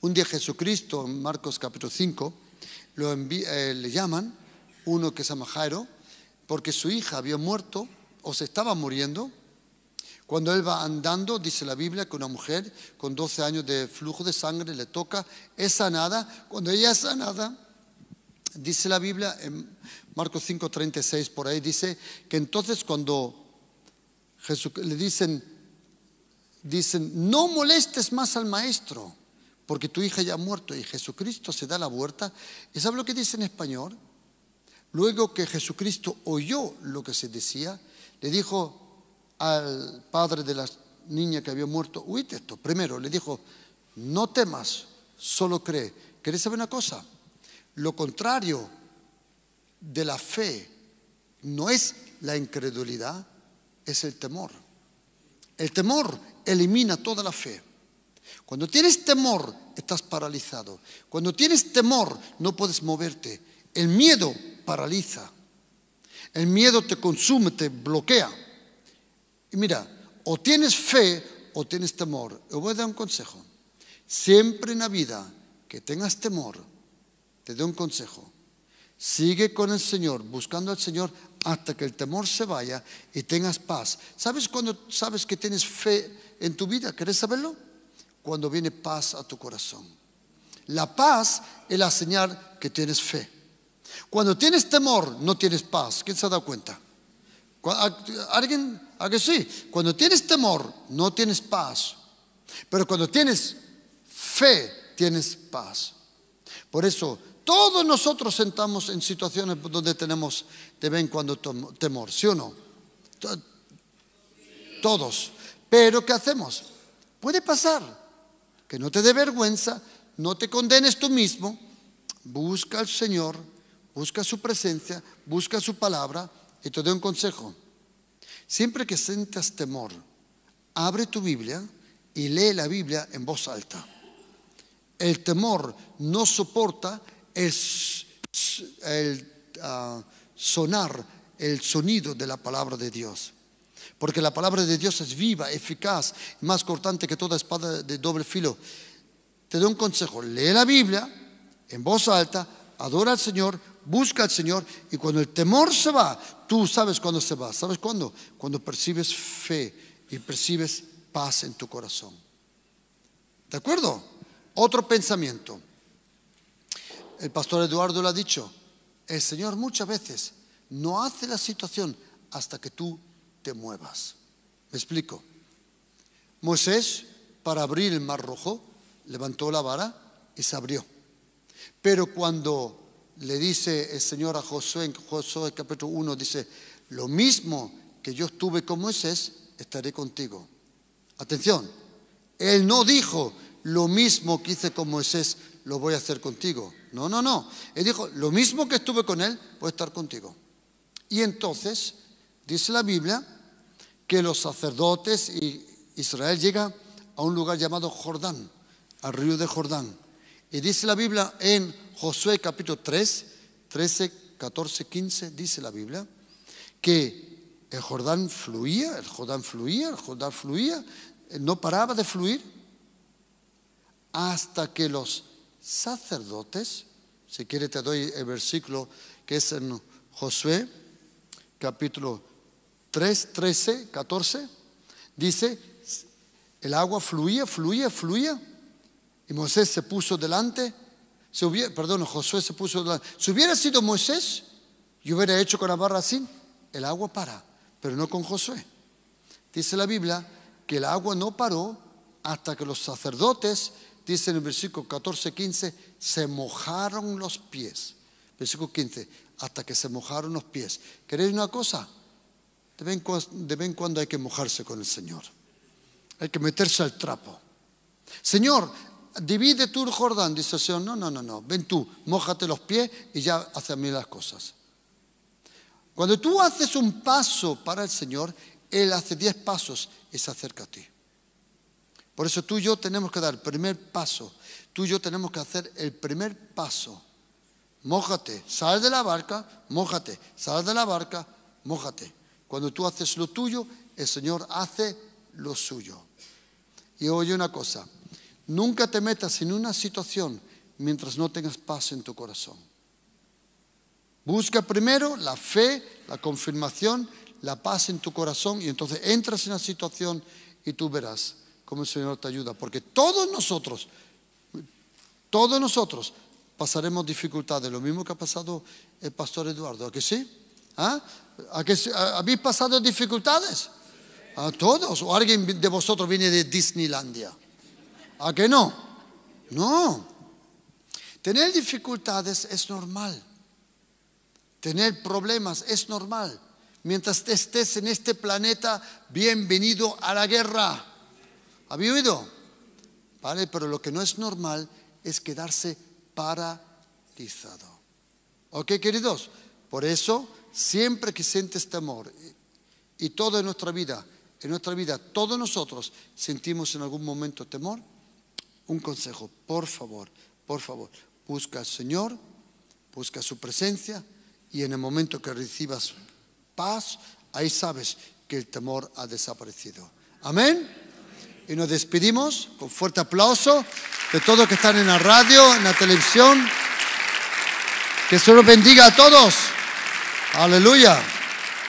Un día Jesucristo, en Marcos capítulo 5, lo eh, le llaman uno que es llama porque su hija había muerto o se estaba muriendo cuando él va andando, dice la Biblia, que una mujer con 12 años de flujo de sangre le toca, es sanada. Cuando ella es sanada, dice la Biblia en Marcos 5:36, por ahí dice que entonces cuando Jesús, le dicen, dicen, no molestes más al maestro, porque tu hija ya ha muerto y Jesucristo se da la vuelta. ¿Y sabe lo que dice en español? Luego que Jesucristo oyó lo que se decía, le dijo, al padre de la niña que había muerto, huite esto. Primero le dijo, no temas, solo cree. ¿Querés saber una cosa? Lo contrario de la fe no es la incredulidad, es el temor. El temor elimina toda la fe. Cuando tienes temor, estás paralizado. Cuando tienes temor, no puedes moverte. El miedo paraliza. El miedo te consume, te bloquea. Y mira, o tienes fe o tienes temor. Yo voy a dar un consejo. Siempre en la vida que tengas temor, te doy un consejo. Sigue con el Señor, buscando al Señor hasta que el temor se vaya y tengas paz. ¿Sabes cuando sabes que tienes fe en tu vida? ¿Querés saberlo? Cuando viene paz a tu corazón. La paz es la señal que tienes fe. Cuando tienes temor, no tienes paz. ¿Quién se ha dado cuenta? ¿Alguien? ¿A que sí? Cuando tienes temor, no tienes paz. Pero cuando tienes fe, tienes paz. Por eso, todos nosotros sentamos en situaciones donde tenemos de vez cuando temor, ¿sí o no? Todos. Pero ¿qué hacemos? Puede pasar que no te dé vergüenza, no te condenes tú mismo, busca al Señor, busca su presencia, busca su palabra y te doy un consejo. Siempre que sientas temor, abre tu Biblia y lee la Biblia en voz alta. El temor no soporta el, ah, sonar, el sonido de la palabra de Dios. Porque la palabra de Dios es viva, eficaz, más cortante que toda espada de doble filo. Te doy un consejo, lee la Biblia en voz alta, adora al Señor, busca al Señor y cuando el temor se va, Tú sabes cuándo se va. ¿Sabes cuándo? Cuando percibes fe y percibes paz en tu corazón. ¿De acuerdo? Otro pensamiento. El pastor Eduardo lo ha dicho. El Señor muchas veces no hace la situación hasta que tú te muevas. ¿Me explico? Moisés, para abrir el mar rojo, levantó la vara y se abrió. Pero cuando le dice el Señor a Josué, en Josué capítulo 1, dice, lo mismo que yo estuve con Moisés, estaré contigo. Atención, él no dijo, lo mismo que hice con Moisés, lo voy a hacer contigo. No, no, no. Él dijo, lo mismo que estuve con él, voy a estar contigo. Y entonces, dice la Biblia, que los sacerdotes y Israel llega a un lugar llamado Jordán, al río de Jordán. Y dice la Biblia en Josué capítulo 3, 13, 14, 15, dice la Biblia, que el Jordán fluía, el Jordán fluía, el Jordán fluía, eh, no paraba de fluir hasta que los sacerdotes, si quiere te doy el versículo que es en Josué capítulo 3, 13, 14, dice, el agua fluía, fluía, fluía, y Moisés se puso delante perdón, Josué se puso. si hubiera sido Moisés, yo hubiera hecho con la barra así, el agua para, pero no con Josué. Dice la Biblia que el agua no paró hasta que los sacerdotes, dice en el versículo 14, 15, se mojaron los pies. Versículo 15, hasta que se mojaron los pies. ¿Queréis una cosa? De vez, en cuando hay que mojarse con el Señor. Hay que meterse al trapo. Señor, divide tú el Jordán, dice el Señor, no, no, no, no, ven tú, mójate los pies y ya haces mí las cosas. Cuando tú haces un paso para el Señor, Él hace diez pasos y se acerca a ti. Por eso tú y yo tenemos que dar el primer paso. Tú y yo tenemos que hacer el primer paso. Mójate, sal de la barca, mójate, sal de la barca, mójate. Cuando tú haces lo tuyo, el Señor hace lo suyo. Y oye una cosa, Nunca te metas en una situación mientras no tengas paz en tu corazón. Busca primero la fe, la confirmación, la paz en tu corazón y entonces entras en la situación y tú verás cómo el Señor te ayuda. Porque todos nosotros, todos nosotros pasaremos dificultades, lo mismo que ha pasado el pastor Eduardo, ¿a qué sí? ¿Ah? ¿A ¿Habéis pasado dificultades? A todos. ¿O alguien de vosotros viene de Disneylandia? ¿A qué no? No. Tener dificultades es normal. Tener problemas es normal. Mientras estés en este planeta, bienvenido a la guerra. ¿Había oído? Vale, pero lo que no es normal es quedarse paralizado. ¿Ok, queridos? Por eso, siempre que sientes temor, y todo en nuestra vida, en nuestra vida, todos nosotros sentimos en algún momento temor, un consejo, por favor, por favor, busca al Señor, busca su presencia y en el momento que recibas paz, ahí sabes que el temor ha desaparecido. Amén. Y nos despedimos con fuerte aplauso de todos que están en la radio, en la televisión. Que se los bendiga a todos. Aleluya.